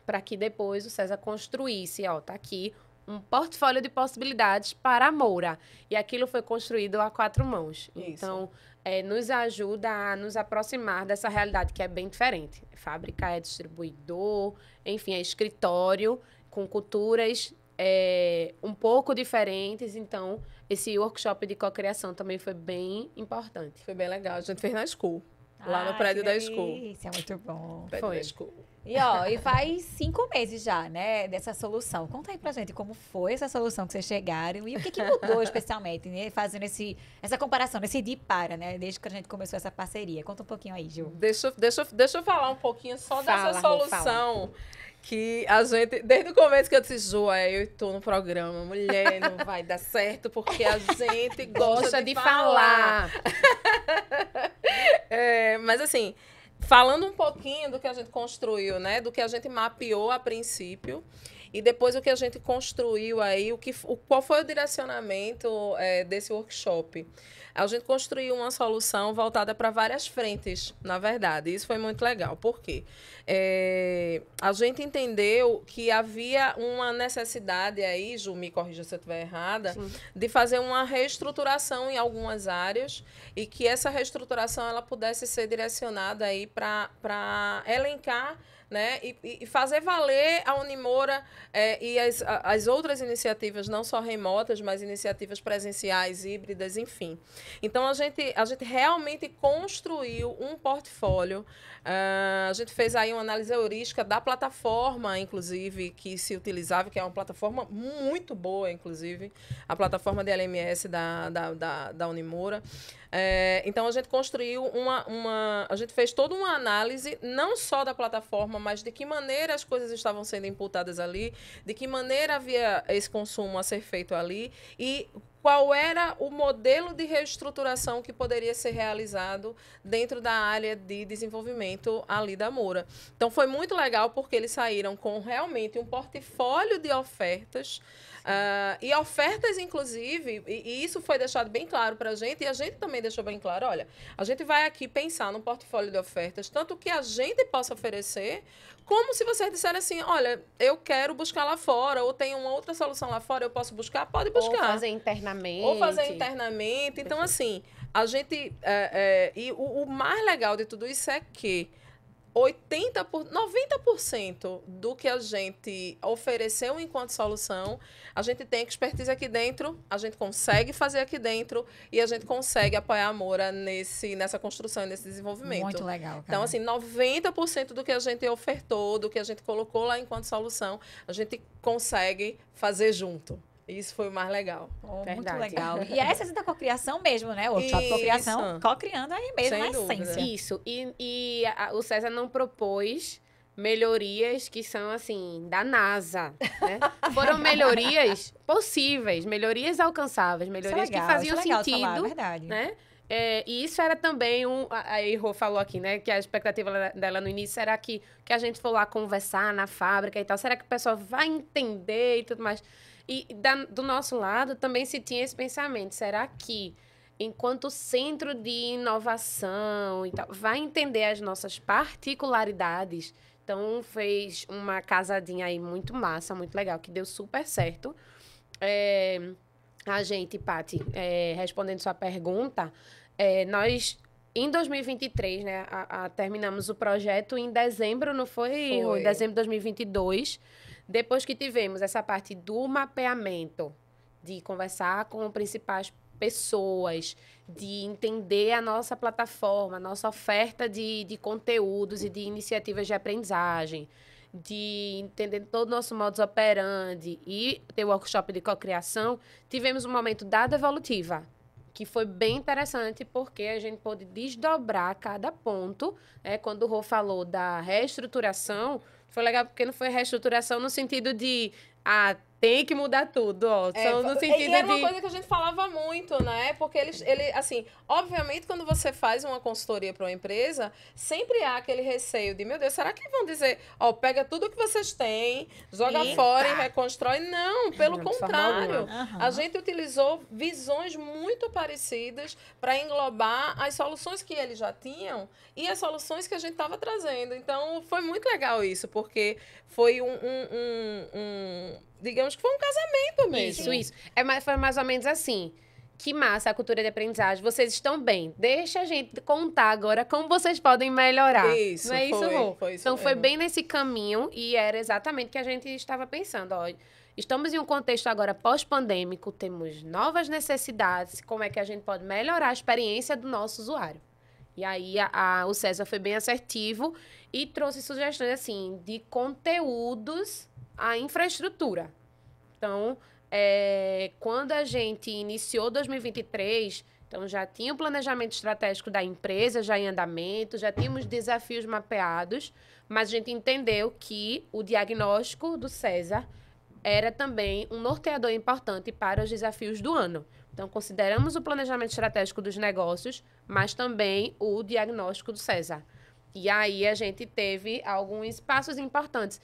para que depois o César construísse, ó, tá aqui um portfólio de possibilidades para a Moura. E aquilo foi construído a quatro mãos. Isso. Então, é, nos ajuda a nos aproximar dessa realidade que é bem diferente. Fábrica é distribuidor, enfim, é escritório com culturas é, um pouco diferentes, então esse workshop de cocriação também foi bem importante. Foi bem legal, a gente fez na School. Ah, lá no ah, prédio da School. Isso é muito bom. Prédio foi. da School. E ó, e faz cinco meses já, né, dessa solução. Conta aí pra gente como foi essa solução que vocês chegaram e o que, que mudou especialmente, né, fazendo esse, essa comparação, esse de para, né, desde que a gente começou essa parceria. Conta um pouquinho aí, Gil. Deixa, deixa, deixa eu falar um pouquinho só fala, dessa solução. Fala que a gente, desde o começo que eu disse, Zoa, eu tô no programa, mulher, não vai dar certo, porque a gente gosta de, de, falar. falar. é, mas assim, falando um pouquinho do que a gente construiu, né? Do que a gente mapeou a princípio. E depois o que a gente construiu aí, o que, o, qual foi o direcionamento é, desse workshop? A gente construiu uma solução voltada para várias frentes, na verdade. Isso foi muito legal. Por quê? É, a gente entendeu que havia uma necessidade aí, Ju, me corrija se eu estiver errada, Sim. de fazer uma reestruturação em algumas áreas e que essa reestruturação ela pudesse ser direcionada aí para elencar né? E, e fazer valer a Unimora é, e as, as outras iniciativas, não só remotas, mas iniciativas presenciais, híbridas, enfim. Então, a gente, a gente realmente construiu um portfólio. Uh, a gente fez aí uma análise heurística da plataforma, inclusive, que se utilizava, que é uma plataforma muito boa, inclusive, a plataforma de LMS da, da, da, da Unimora. É, então a gente construiu uma, uma. A gente fez toda uma análise, não só da plataforma, mas de que maneira as coisas estavam sendo imputadas ali, de que maneira havia esse consumo a ser feito ali e qual era o modelo de reestruturação que poderia ser realizado dentro da área de desenvolvimento ali da Moura. Então foi muito legal porque eles saíram com realmente um portfólio de ofertas Uh, e ofertas, inclusive, e, e, isso foi deixado bem claro para a gente, e a gente também deixou bem claro: olha, a gente vai aqui pensar no portfólio de ofertas, tanto que a gente possa oferecer, como se vocês disserem assim: olha, eu quero buscar lá fora, ou tem uma outra solução lá fora, eu posso buscar? Pode buscar. Ou fazer internamente. Ou fazer internamente. Então, assim, a gente. É, é, e o, o mais legal de tudo isso é que 80 por 90% do que a gente ofereceu enquanto solução, a gente tem expertise aqui dentro, a gente consegue fazer aqui dentro e a gente consegue apoiar a Moura nesse, nessa construção e nesse desenvolvimento. Muito legal. Cara. Então, assim, 90% do que a gente ofertou, do que a gente colocou lá enquanto solução, a gente consegue fazer junto. Isso foi o mais legal. Oh, muito legal. E essa é da tá cocriação mesmo, né? O workshop de cocriação, cocriando aí mesmo Sem na dúvida. essência. Isso. E, e a, o César não propôs melhorias que são assim da NASA, né? Foram melhorias possíveis, melhorias alcançáveis, melhorias é, é legal, que faziam é legal sentido, falar, verdade. né? É, e isso era também um. A Erro falou aqui, né? Que a expectativa dela no início era que, que a gente for lá conversar na fábrica e tal. Será que o pessoal vai entender e tudo mais? E da, do nosso lado também se tinha esse pensamento: será que, enquanto centro de inovação e tal, vai entender as nossas particularidades? Então, fez uma casadinha aí muito massa, muito legal, que deu super certo. É, a gente, Pati, é, respondendo sua pergunta, é, nós em 2023, né, a, a, terminamos o projeto em dezembro, não foi? foi. Em dezembro de 2022. Depois que tivemos essa parte do mapeamento, de conversar com principais pessoas, de entender a nossa plataforma, a nossa oferta de, de conteúdos e de iniciativas de aprendizagem, de entender todo o nosso modus operandi e ter o workshop de cocriação, tivemos um momento da evolutiva, que foi bem interessante porque a gente pôde desdobrar cada ponto. Né? Quando o Rô falou da reestruturação, foi legal porque não foi reestruturação no sentido de ah, tem que mudar tudo, ó. É, no sentido e era de... uma coisa que a gente falava muito, né? Porque eles, ele, assim, obviamente, quando você faz uma consultoria para uma empresa, sempre há aquele receio de, meu Deus, será que vão dizer, ó, pega tudo que vocês têm, joga Eita. fora e reconstrói? Não, uhum, pelo contrário. A gente utilizou visões muito parecidas para englobar as soluções que eles já tinham e as soluções que a gente estava trazendo. Então, foi muito legal isso, porque foi um, um, um, um digamos que foi um casamento mesmo. Isso, isso. É mais, foi mais ou menos assim. Que massa a cultura de aprendizagem. Vocês estão bem. Deixa a gente contar agora como vocês podem melhorar. Isso, Não é foi, isso, Rô? Foi isso então mesmo. foi bem nesse caminho e era exatamente o que a gente estava pensando. Ó, estamos em um contexto agora pós-pandêmico, temos novas necessidades, como é que a gente pode melhorar a experiência do nosso usuário. E aí a, a, o César foi bem assertivo e trouxe sugestões assim de conteúdos a infraestrutura. Então, é, quando a gente iniciou 2023, então já tinha o planejamento estratégico da empresa já em andamento, já tínhamos desafios mapeados, mas a gente entendeu que o diagnóstico do César era também um norteador importante para os desafios do ano. Então consideramos o planejamento estratégico dos negócios, mas também o diagnóstico do César. E aí a gente teve alguns passos importantes.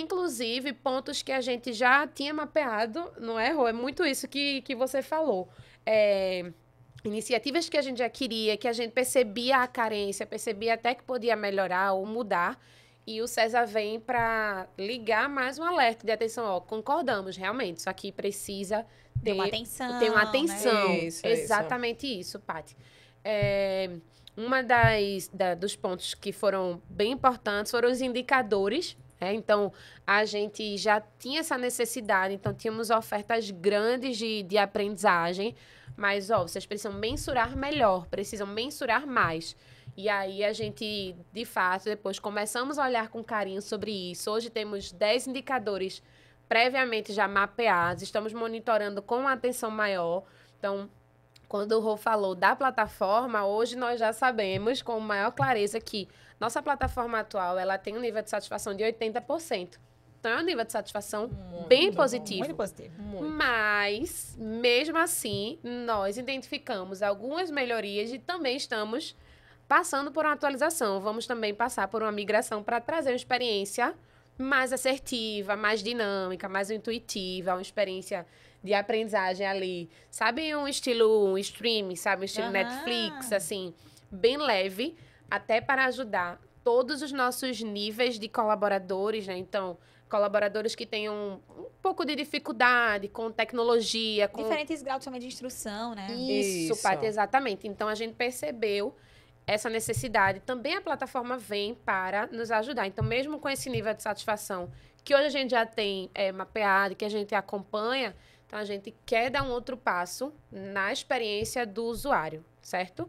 Inclusive, pontos que a gente já tinha mapeado, não é, Rô? É muito isso que, que você falou. É, iniciativas que a gente já queria, que a gente percebia a carência, percebia até que podia melhorar ou mudar. E o César vem para ligar mais um alerta de atenção. Ó, concordamos, realmente, isso aqui precisa ter uma atenção. Ter uma né? atenção. Né? Isso, Exatamente isso, isso Paty. É, uma das da, dos pontos que foram bem importantes foram os indicadores é, então, a gente já tinha essa necessidade, então tínhamos ofertas grandes de, de aprendizagem, mas, ó, vocês precisam mensurar melhor, precisam mensurar mais. E aí a gente, de fato, depois começamos a olhar com carinho sobre isso. Hoje temos 10 indicadores previamente já mapeados, estamos monitorando com atenção maior. Então, quando o Rô falou da plataforma, hoje nós já sabemos com maior clareza que nossa plataforma atual, ela tem um nível de satisfação de 80%. Então é um nível de satisfação muito, bem positivo. Muito positivo. Muito. Mas, mesmo assim, nós identificamos algumas melhorias e também estamos passando por uma atualização. Vamos também passar por uma migração para trazer uma experiência mais assertiva, mais dinâmica, mais intuitiva, uma experiência de aprendizagem ali. Sabe um estilo um streaming, sabe? Um estilo uhum. Netflix, assim, bem leve até para ajudar todos os nossos níveis de colaboradores, né? Então, colaboradores que tenham um pouco de dificuldade com tecnologia, com diferentes graus também de instrução, né? Isso, Isso. exatamente. Então a gente percebeu essa necessidade. Também a plataforma vem para nos ajudar. Então, mesmo com esse nível de satisfação que hoje a gente já tem é, mapeado, que a gente acompanha, então a gente quer dar um outro passo na experiência do usuário, certo?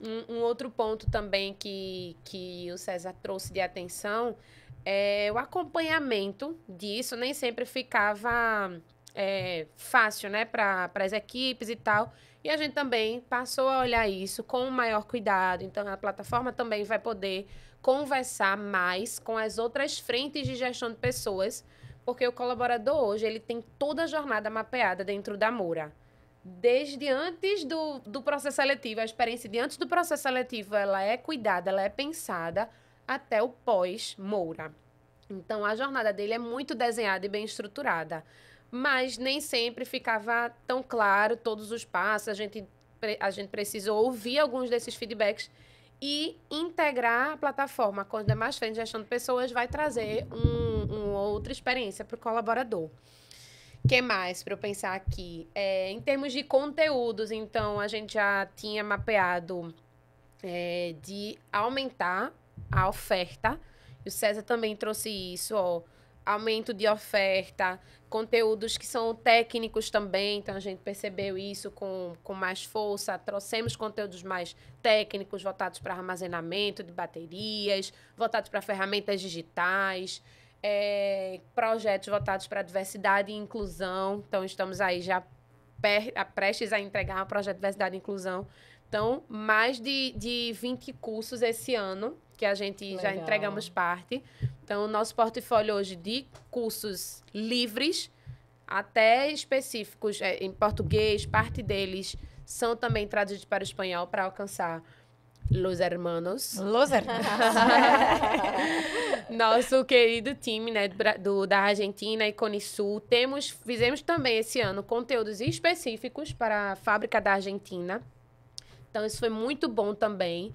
Um, um outro ponto também que, que o César trouxe de atenção é o acompanhamento disso. Nem sempre ficava é, fácil, né, para as equipes e tal. E a gente também passou a olhar isso com maior cuidado. Então, a plataforma também vai poder conversar mais com as outras frentes de gestão de pessoas, porque o colaborador hoje ele tem toda a jornada mapeada dentro da Moura desde antes do, do processo seletivo, a experiência de antes do processo seletivo, ela é cuidada, ela é pensada até o pós-Moura. Então, a jornada dele é muito desenhada e bem estruturada. Mas nem sempre ficava tão claro todos os passos. A gente, a gente precisou ouvir alguns desses feedbacks e integrar a plataforma com as demais frentes de gestão de pessoas vai trazer um, uma outra experiência para o colaborador que mais para eu pensar aqui? É, em termos de conteúdos, então, a gente já tinha mapeado é, de aumentar a oferta. E o César também trouxe isso, ó. Aumento de oferta, conteúdos que são técnicos também, então a gente percebeu isso com, com mais força. Trouxemos conteúdos mais técnicos, voltados para armazenamento de baterias, voltados para ferramentas digitais é, projetos votados para diversidade e inclusão. Então, estamos aí já per, prestes a entregar o projeto de diversidade e inclusão. Então, mais de, de 20 cursos esse ano, que a gente Legal. já entregamos parte. Então, o nosso portfólio hoje de cursos livres até específicos é, em português, parte deles são também traduzidos para o espanhol para alcançar Los hermanos. Los hermanos. Nosso querido time né, do, da Argentina e Cone Sul. Temos, fizemos também esse ano conteúdos específicos para a fábrica da Argentina. Então, isso foi muito bom também.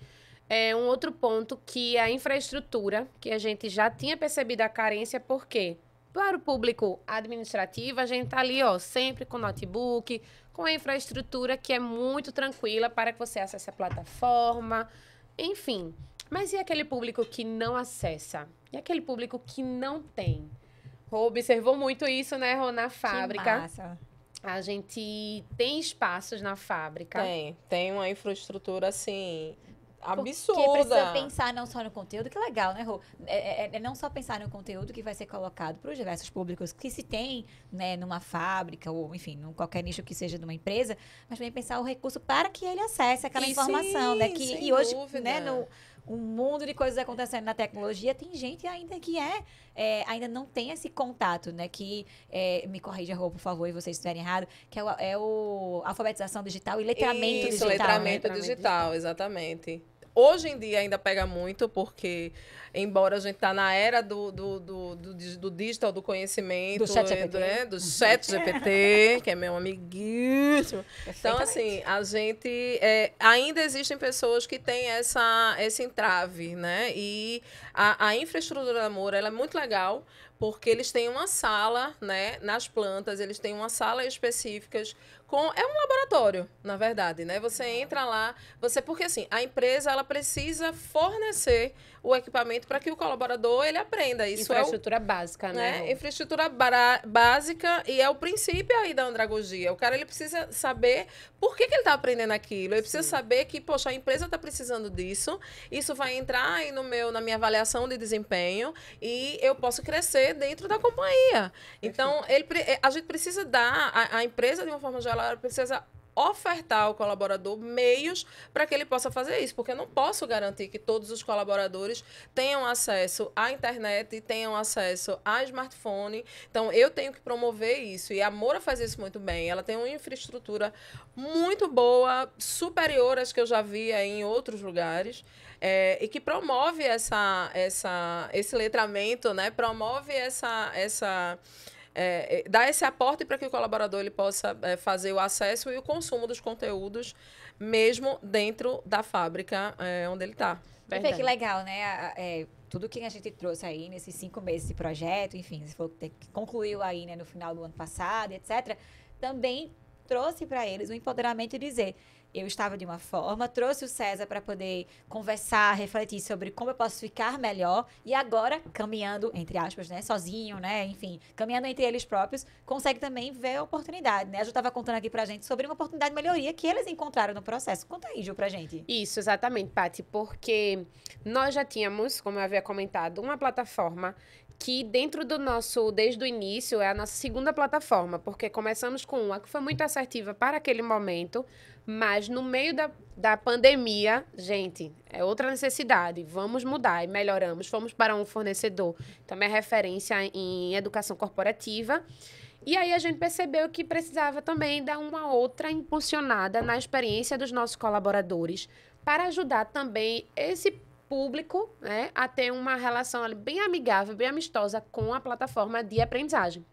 É um outro ponto que a infraestrutura, que a gente já tinha percebido a carência, por quê? Para o público administrativo, a gente tá ali, ó, sempre com notebook, com a infraestrutura que é muito tranquila para que você acesse a plataforma, enfim. Mas e aquele público que não acessa? E aquele público que não tem? Rô observou muito isso, né, Rô, na fábrica. Que massa. A gente tem espaços na fábrica. Tem, tem uma infraestrutura assim absurda. Porque precisa pensar não só no conteúdo, que legal, né, Rô? É, é, é, é não só pensar no conteúdo que vai ser colocado para os diversos públicos que se tem, né, numa fábrica ou, enfim, num qualquer nicho que seja de uma empresa, mas também pensar o recurso para que ele acesse aquela e informação, sim, né? Que, e hoje, dúvida. né, no um mundo de coisas acontecendo na tecnologia, tem gente ainda que é, é ainda não tem esse contato, né? Que é, me corrija, Rô, por favor, e vocês estiverem errado, que é o, é o alfabetização digital e letramento Isso, digital. Né? Letramento, letramento digital, digital, exatamente. Hoje em dia ainda pega muito, porque embora a gente tá na era do, do, do, do, do digital, do conhecimento, do chat né, GPT, né? do chat GPT que é meu amiguíssimo. Então, assim, a gente... É, ainda existem pessoas que têm essa, esse entrave, né? E a, a infraestrutura da Moura é muito legal, porque eles têm uma sala, né, nas plantas, eles têm uma sala específicas com é um laboratório, na verdade, né? Você entra lá, você porque assim, a empresa ela precisa fornecer o equipamento para que o colaborador ele aprenda. Isso infraestrutura é o, básica, né? né? Infraestrutura básica e é o princípio aí da andragogia. O cara ele precisa saber por que, que ele está aprendendo aquilo. Ele Sim. precisa saber que, poxa, a empresa está precisando disso. Isso vai entrar aí no meu, na minha avaliação de desempenho e eu posso crescer dentro da companhia. Então, ele, a gente precisa dar, a, a empresa, de uma forma geral, precisa ofertar ao colaborador meios para que ele possa fazer isso, porque eu não posso garantir que todos os colaboradores tenham acesso à internet e tenham acesso a smartphone. Então eu tenho que promover isso e a Moura faz isso muito bem. Ela tem uma infraestrutura muito boa, superior às que eu já via em outros lugares. É, e que promove essa, essa, esse letramento, né? Promove essa, essa é, é dar esse aporte para que o colaborador ele possa é, fazer o acesso e o consumo dos conteúdos mesmo dentro da fábrica é, onde ele está. Perfeito, que legal, né? é, tudo que a gente trouxe aí nesses cinco meses de projeto, enfim, você falou que concluiu aí né, no final do ano passado, etc., também trouxe para eles o empoderamento de dizer eu estava de uma forma, trouxe o César para poder conversar, refletir sobre como eu posso ficar melhor e agora caminhando entre aspas, né, sozinho, né, enfim, caminhando entre eles próprios, consegue também ver a oportunidade, né? A Ju estava contando aqui pra gente sobre uma oportunidade de melhoria que eles encontraram no processo. Conta aí, Ju, pra gente. Isso, exatamente, Pati, porque nós já tínhamos, como eu havia comentado, uma plataforma que dentro do nosso, desde o início, é a nossa segunda plataforma, porque começamos com uma que foi muito assertiva para aquele momento, mas no meio da, da pandemia, gente, é outra necessidade, vamos mudar e melhoramos, fomos para um fornecedor, também é referência em educação corporativa, e aí a gente percebeu que precisava também dar uma outra impulsionada na experiência dos nossos colaboradores para ajudar também esse público né, a ter uma relação bem amigável, bem amistosa com a plataforma de aprendizagem.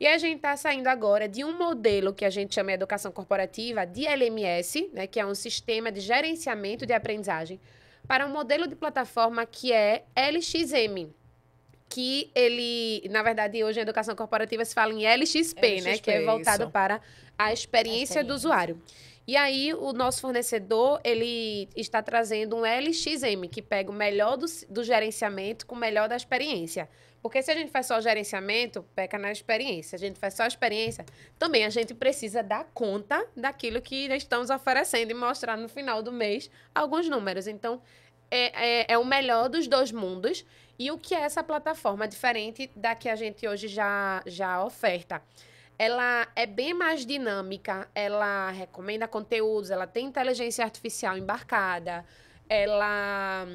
E a gente está saindo agora de um modelo que a gente chama de educação corporativa, de LMS, né, que é um sistema de gerenciamento de aprendizagem, para um modelo de plataforma que é LXM, que ele, na verdade, hoje em educação corporativa se fala em LXP, LXP né? Que é voltado isso. para a experiência, a experiência, do usuário. E aí o nosso fornecedor, ele está trazendo um LXM, que pega o melhor do, do gerenciamento com o melhor da experiência. Porque se a gente faz só gerenciamento, peca na experiência. Se a gente faz só experiência, também a gente precisa dar conta daquilo que estamos oferecendo e mostrar no final do mês alguns números. Então, é, é, é, o melhor dos dois mundos. E o que é essa plataforma diferente da que a gente hoje já, já oferta? ela é bem mais dinâmica, ela recomenda conteúdos, ela tem inteligência artificial embarcada, ela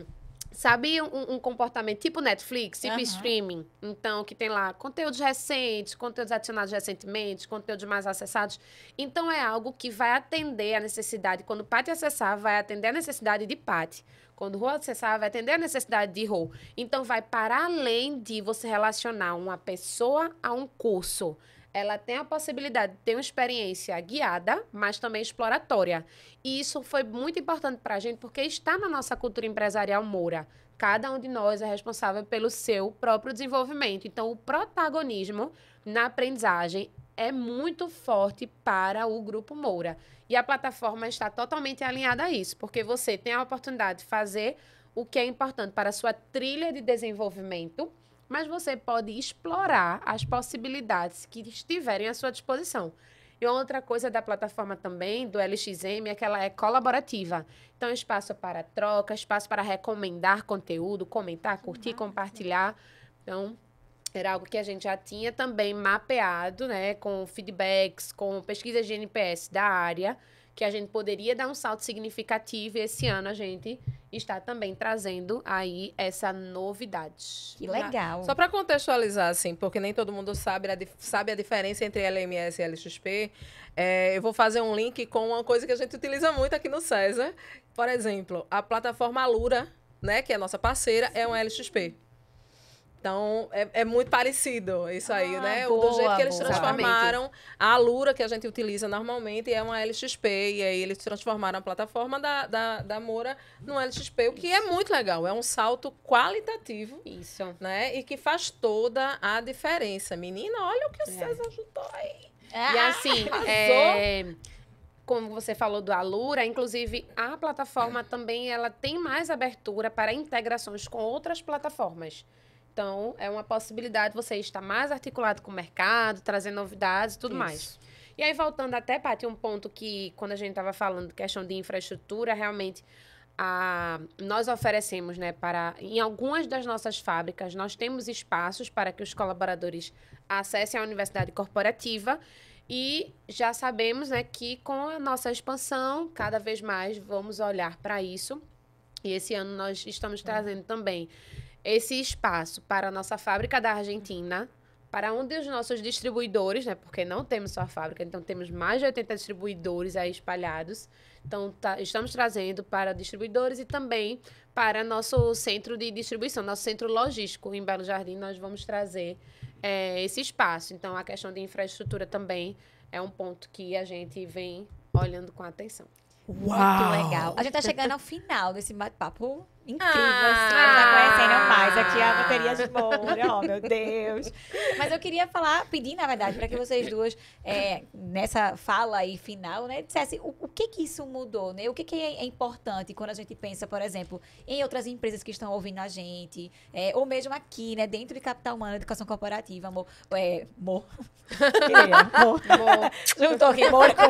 sabe um, um, comportamento tipo Netflix, tipo uhum. streaming, então que tem lá conteúdos recentes, conteúdos adicionados recentemente, conteúdos mais acessados. Então é algo que vai atender a necessidade quando Pati acessar, vai atender a necessidade de Pati. Quando Rô acessar, vai atender a necessidade de Rô. Então vai para além de você relacionar uma pessoa a um curso ela tem a possibilidade de ter uma experiência guiada, mas também exploratória. E isso foi muito importante para a gente, porque está na nossa cultura empresarial moura. Cada um de nós é responsável pelo seu próprio desenvolvimento. Então, o protagonismo na aprendizagem é muito forte para o Grupo Moura. E a plataforma está totalmente alinhada a isso, porque você tem a oportunidade de fazer o que é importante para a sua trilha de desenvolvimento mas você pode explorar as possibilidades que estiverem à sua disposição. E outra coisa da plataforma também, do LXM, é que ela é colaborativa. Então, espaço para troca, espaço para recomendar conteúdo, comentar, curtir, Nossa. compartilhar. Então, era algo que a gente já tinha também mapeado, né? Com feedbacks, com pesquisas de NPS da área que a gente poderia dar um salto significativo e esse ano a gente está também trazendo aí essa novidade. Que legal. Só para contextualizar, assim, porque nem todo mundo sabe a, sabe a diferença entre LMS e LXP, é, eu vou fazer um link com uma coisa que a gente utiliza muito aqui no César. Por exemplo, a plataforma Lura, né, que é a nossa parceira, é um LXP. Então, é, é muito parecido isso aí, ah, né? Boa, do jeito que eles boa. transformaram a Alura, que a gente utiliza normalmente, é uma LXP. E aí eles transformaram a plataforma da, da, da Moura num LXP, o que é muito legal. É um salto qualitativo. Isso. Né? E que faz toda a diferença. Menina, olha o que o é. César ajudou aí. É. E ah, assim, é, como você falou do Alura, inclusive a plataforma também ela tem mais abertura para integrações com outras plataformas. Então, é uma possibilidade você estar mais articulado com o mercado, trazer novidades e tudo Isso. mais. E aí, voltando até, Paty, um ponto que, quando a gente estava falando, questão de infraestrutura, realmente, a, nós oferecemos, né, para, em algumas das nossas fábricas, nós temos espaços para que os colaboradores acessem a universidade corporativa e já sabemos, né, que com a nossa expansão, cada vez mais vamos olhar para isso. E esse ano nós estamos trazendo também esse espaço para a nossa fábrica da Argentina, para um dos nossos distribuidores, né? Porque não temos só a fábrica, então temos mais de 80 distribuidores aí espalhados. Então, tá, estamos trazendo para distribuidores e também para nosso centro de distribuição, nosso centro logístico em Belo Jardim, nós vamos trazer é, esse espaço. Então, a questão de infraestrutura também é um ponto que a gente vem olhando com atenção. Uau! Muito legal. A gente está chegando ao final desse bate-papo incrível, assim, ah, assim, já tá conhecendo mais aqui a bateria de Moura, oh meu Deus. Mas eu queria falar, pedir, na verdade, para que vocês duas, é, nessa fala aí final, né, dissessem o, o, que que isso mudou, né? O que que é, é, importante quando a gente pensa, por exemplo, em outras empresas que estão ouvindo a gente, é, ou mesmo aqui, né, dentro de Capital Humana, Educação Corporativa, amor, é, amor, juntou aqui, amor,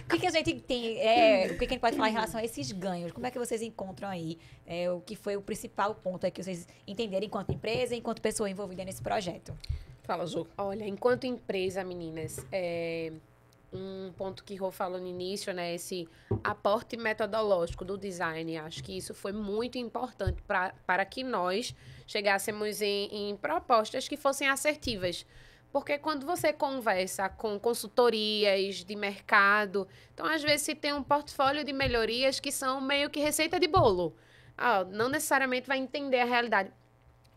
O que que a gente tem, é, o que que a gente pode falar em relação a esses ganhos? Como é que vocês encontram aí, é, o que foi o principal ponto é que vocês entenderam enquanto empresa, enquanto pessoa envolvida nesse projeto? Fala, Ju. Olha, enquanto empresa, meninas, é um ponto que Rô falou no início, né? Esse aporte metodológico do design. Acho que isso foi muito importante para para que nós chegássemos em, em propostas que fossem assertivas porque quando você conversa com consultorias de mercado, então às vezes você tem um portfólio de melhorias que são meio que receita de bolo. Ah, não necessariamente vai entender a realidade.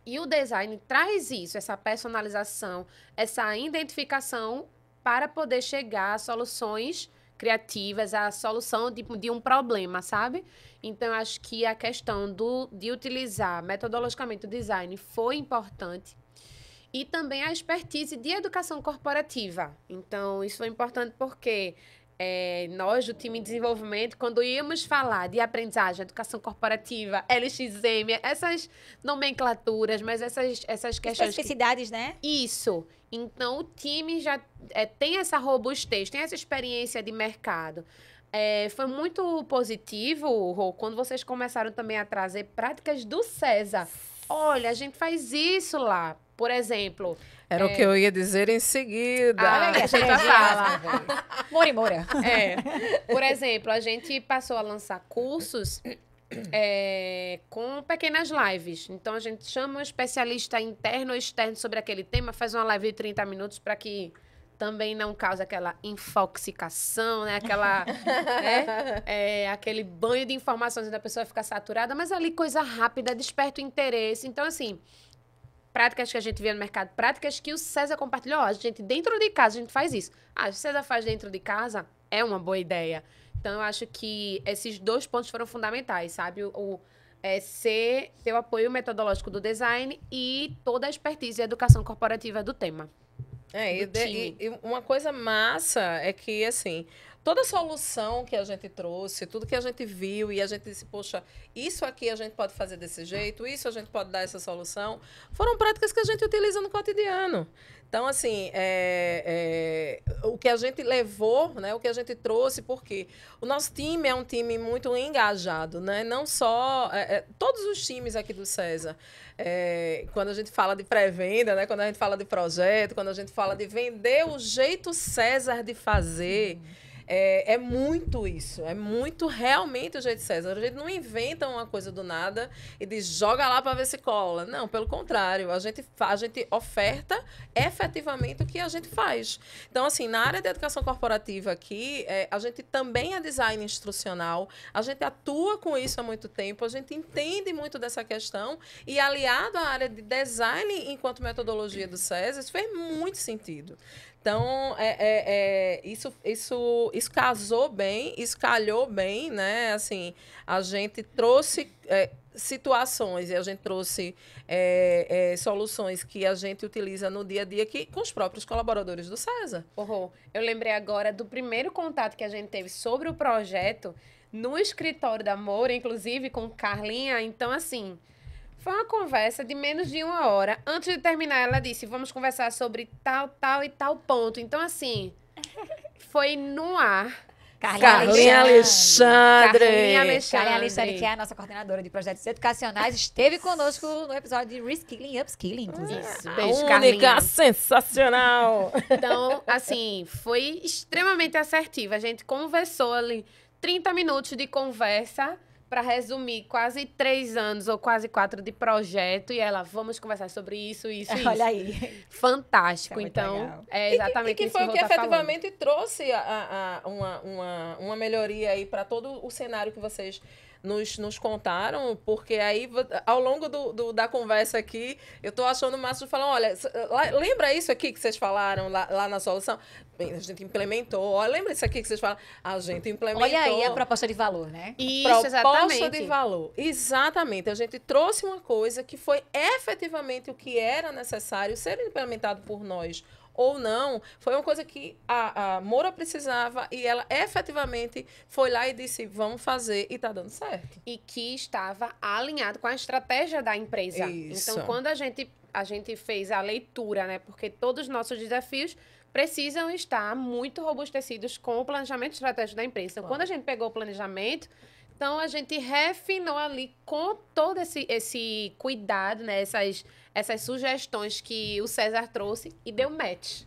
E o design traz isso, essa personalização, essa identificação para poder chegar a soluções criativas, a solução de, de um problema, sabe? Então, acho que a questão do, de utilizar metodologicamente o design foi importante e também a expertise de educação corporativa. Então, isso foi importante porque é, nós do time de desenvolvimento, quando íamos falar de aprendizagem, educação corporativa, LXM, essas nomenclaturas, mas essas, essas questões. Especificidades, que... né? Isso. Então, o time já é, tem essa robustez, tem essa experiência de mercado. É, foi muito positivo, Rô, quando vocês começaram também a trazer práticas do César. Olha, a gente faz isso lá. Por exemplo. Era é... o que eu ia dizer em seguida. Ah, olha aí, a gente já fala. Mora mori. É. Por exemplo, a gente passou a lançar cursos é, com pequenas lives. Então, a gente chama um especialista interno ou externo sobre aquele tema, faz uma live de 30 minutos para que também não cause aquela infoxicação, né? Aquela, né? É, aquele banho de informações da pessoa ficar saturada, mas ali coisa rápida, desperta o interesse. Então, assim, práticas que a gente vê no mercado, práticas que o César compartilhou. a gente, dentro de casa, a gente faz isso. Ah, o César faz dentro de casa, é uma boa ideia. Então, eu acho que esses dois pontos foram fundamentais, sabe? O, o é, ser, ter o apoio metodológico do design e toda a expertise e educação corporativa do tema. É, do e, e, e uma coisa massa é que, assim, toda a solução que a gente trouxe, tudo que a gente viu e a gente disse, poxa, isso aqui a gente pode fazer desse jeito, isso a gente pode dar essa solução, foram práticas que a gente utiliza no cotidiano. Então, assim, é, é, o que a gente levou, né, o que a gente trouxe, porque o nosso time é um time muito engajado, né? Não só. É, todos os times aqui do César. quando a gente fala de pré-venda, né, quando a gente fala de projeto, quando a gente fala de vender o jeito César de fazer. É, é muito isso. É muito realmente o jeito de César. A gente não inventa uma coisa do nada e diz joga lá para ver se cola. Não, pelo contrário. A gente, a gente oferta efetivamente o que a gente faz. Então, assim, na área de educação corporativa aqui, é, a gente também é design instrucional. A gente atua com isso há muito tempo. A gente entende muito dessa questão. E aliado à área de design enquanto metodologia do César, isso fez muito sentido. Então, é, é, é, isso, isso, isso casou bem, isso calhou bem, né? Assim, a gente trouxe é, situações e a gente trouxe é, é, soluções que a gente utiliza no dia a dia aqui com os próprios colaboradores do César. Uhum. Eu lembrei agora do primeiro contato que a gente teve sobre o projeto no escritório da Moura, inclusive com Carlinha. Então, assim, foi uma conversa de menos de uma hora. Antes de terminar, ela disse: vamos conversar sobre tal, tal e tal ponto. Então, assim, foi no ar. Carlinha Alexandre. Carlinha Alexandre. Carlinha Alexandre, que é a nossa coordenadora de projetos educacionais, esteve conosco no episódio de Reskilling e Upskilling, inclusive. Isso, beijo, Única, Carlinha. sensacional. Então, assim, foi extremamente assertiva. A gente conversou ali 30 minutos de conversa para resumir, quase três anos ou quase quatro de projeto. E ela, vamos conversar sobre isso, isso, isso. Olha aí. Fantástico. É então, legal. é exatamente e que, e que foi o que, que tá efetivamente falando. trouxe a, a, uma, uma, uma melhoria aí para todo o cenário que vocês nos, nos contaram, porque aí, ao longo do, do da conversa aqui, eu estou achando o Márcio falando, olha, lembra isso aqui que vocês falaram lá, lá na solução? Bem, a gente implementou. Olha, lembra isso aqui que vocês falaram A gente implementou. Olha aí a proposta de valor, né? Isso, proposta exatamente. de valor. Exatamente. A gente trouxe uma coisa que foi efetivamente o que era necessário ser implementado por nós ou não, foi uma coisa que a, a Moura precisava e ela efetivamente foi lá e disse: vamos fazer e está dando certo. E que estava alinhado com a estratégia da empresa. Então, Isso. Então, quando a gente, a gente fez a leitura, né? Porque todos os nossos desafios precisam estar muito robustecidos com o planejamento estratégico da empresa. Então, claro. quando a gente pegou o planejamento, então a gente refinou ali com todo esse, esse cuidado, né? Essas essas sugestões que o César trouxe e deu match.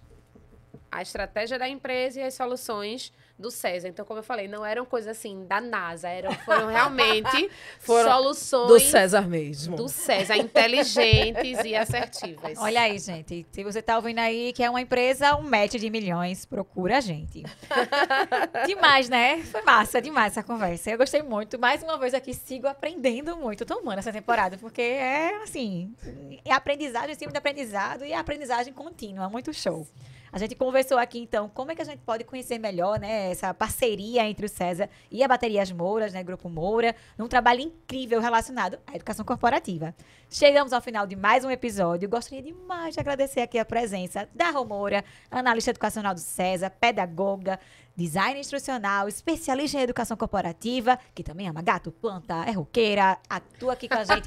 A estratégia da empresa e as soluções do César. Então, como eu falei, não eram coisas assim da NASA, eram, foram realmente foram soluções. Do César mesmo. Do César, inteligentes e assertivas. Olha aí, gente. Se você está ouvindo aí que é uma empresa, um match de milhões, procura a gente. demais, né? Foi massa, demais essa conversa. Eu gostei muito. Mais uma vez aqui, sigo aprendendo muito. Eu tô amando essa temporada, porque é assim, é aprendizado em cima de aprendizado e é aprendizagem contínua. Muito show. A gente conversou aqui, então, como é que a gente pode conhecer melhor, né, essa parceria entre o César e a Baterias Mouras, né, Grupo Moura, num trabalho incrível relacionado à educação corporativa. Chegamos ao final de mais um episódio. Gostaria demais de agradecer aqui a presença da Romoura, analista educacional do César, pedagoga, design instrucional, especialista em educação corporativa, que também ama gato, planta, é roqueira, atua aqui com a gente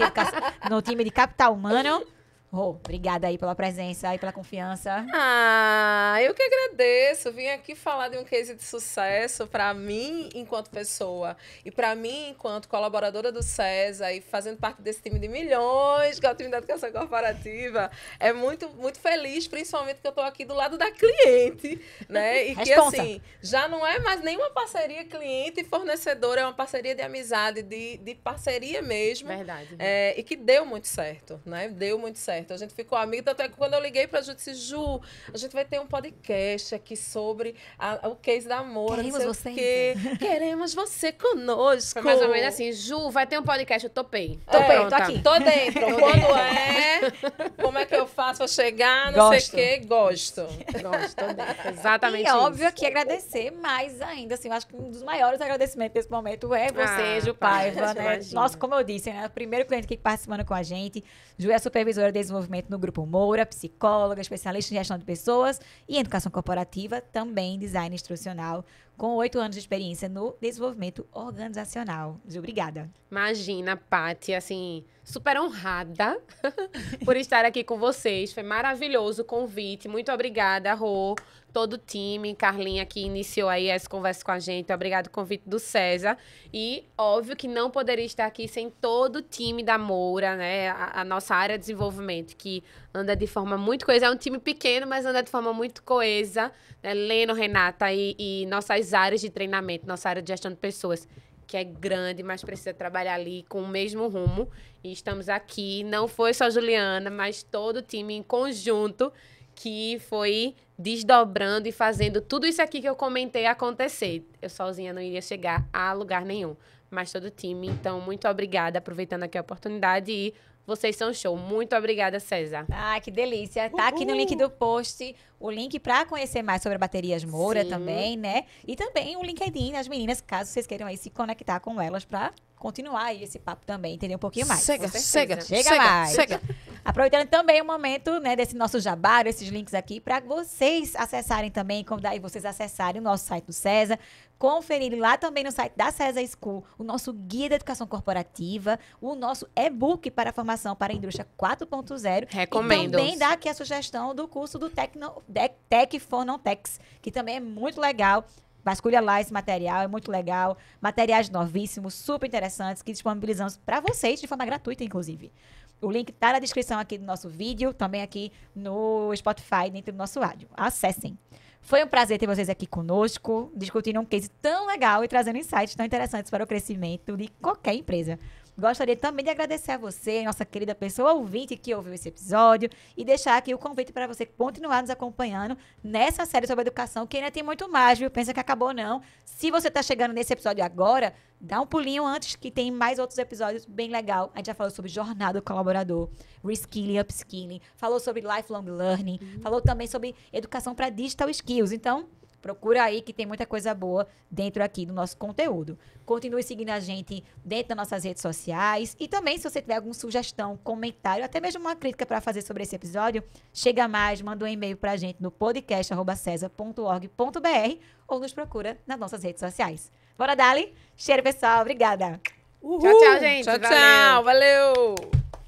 no time de capital humano. Rô, obrigada aí pela presença e pela confiança. Ah, eu que agradeço. Vim aqui falar de um case de sucesso para mim enquanto pessoa e para mim enquanto colaboradora do César e fazendo parte desse time de milhões que é o time da educação corporativa. É muito muito feliz, principalmente que eu estou aqui do lado da cliente, né? E Responsa. que assim, já não é mais nenhuma parceria cliente e fornecedor, é uma parceria de amizade, de, de parceria mesmo. Verdade. É, e que deu muito certo, né? Deu muito certo certo. A gente ficou amiga, até que quando eu liguei pra Ju, disse, Ju, a gente vai ter um podcast aqui sobre a, o case da amor Queremos você. Então. Queremos você conosco. Foi mais ou menos assim, Ju, vai ter um podcast, eu topei. É, topei, é, tô aqui. Tô dentro. quando é, como é que eu faço pra chegar, não gosto. sei o quê, gosto. Gosto, tô dentro. Exatamente E é isso. óbvio aqui agradecer mais ainda, assim, eu acho que um dos maiores agradecimentos desse momento é ah, você, ah, Ju Paiva, né? Imagina. Nossa, como eu disse, né? primeiro cliente que participando com a gente, Ju é supervisora desde Desenvolvimento no Grupo Moura, psicóloga, especialista em gestão de pessoas e educação corporativa, também design instrucional, com oito anos de experiência no desenvolvimento organizacional. obrigada. Imagina, Paty, assim, super honrada por estar aqui com vocês. Foi maravilhoso o convite. Muito obrigada, Rô todo o time, Carlinha que iniciou aí essa conversa com a gente, obrigado o convite do César. E óbvio que não poderia estar aqui sem todo o time da Moura, né? A, a nossa área de desenvolvimento, que anda de forma muito coesa. É um time pequeno, mas anda de forma muito coesa. Né? Leno, Renata e, e nossas áreas de treinamento, nossa área de gestão de pessoas que é grande, mas precisa trabalhar ali com o mesmo rumo. E estamos aqui, não foi só Juliana, mas todo o time em conjunto que foi desdobrando e fazendo tudo isso aqui que eu comentei acontecer. Eu sozinha não iria chegar a lugar nenhum, mas todo o time. Então, muito obrigada, aproveitando aqui a oportunidade e vocês são show. Muito obrigada, César. Ah, que delícia. Tá aqui no link do post o link para conhecer mais sobre a Baterias Moura Sim. também, né? E também o LinkedIn das meninas, caso vocês queiram aí se conectar com elas para continuar aí esse papo também, entender um pouquinho mais. Chega, chega, chega, chega mais. Chega. Aproveitando também o momento né, desse nosso jabá, esses links aqui, para vocês acessarem também, convidar vocês acessarem o nosso site do César, conferir lá também no site da César School o nosso guia da educação corporativa, o nosso e-book para a formação para a indústria 4.0. Recomendo. E também dá aqui a sugestão do curso do Tecno, de, Tech for que também é muito legal. Vasculha lá esse material, é muito legal. Materiais novíssimos, super interessantes, que disponibilizamos para vocês de forma gratuita, inclusive. O link está na descrição aqui do nosso vídeo, também aqui no Spotify, dentro do nosso áudio. Acessem. Foi um prazer ter vocês aqui conosco, discutindo um case tão legal e trazendo insights tão interessantes para o crescimento de qualquer empresa. Gostaria também de agradecer a você, nossa querida pessoa ouvinte que ouviu esse episódio, e deixar aqui o convite para você continuar nos acompanhando nessa série sobre educação, que ainda tem muito mais, viu? Pensa que acabou, não. Se você está chegando nesse episódio agora, dá um pulinho antes, que tem mais outros episódios bem legal. A gente já falou sobre jornada do colaborador, reskilling, upskilling, falou sobre lifelong learning, uhum. falou também sobre educação para digital skills. Então, Procura aí que tem muita coisa boa dentro aqui do nosso conteúdo. Continue seguindo a gente dentro das nossas redes sociais. E também, se você tiver alguma sugestão, comentário, até mesmo uma crítica para fazer sobre esse episódio, chega mais, manda um e-mail para a gente no podcast.cesa.org.br ou nos procura nas nossas redes sociais. Bora, Dali? Cheiro, pessoal. Obrigada. Uhul. Tchau, tchau, gente. Tchau, valeu. tchau. Valeu.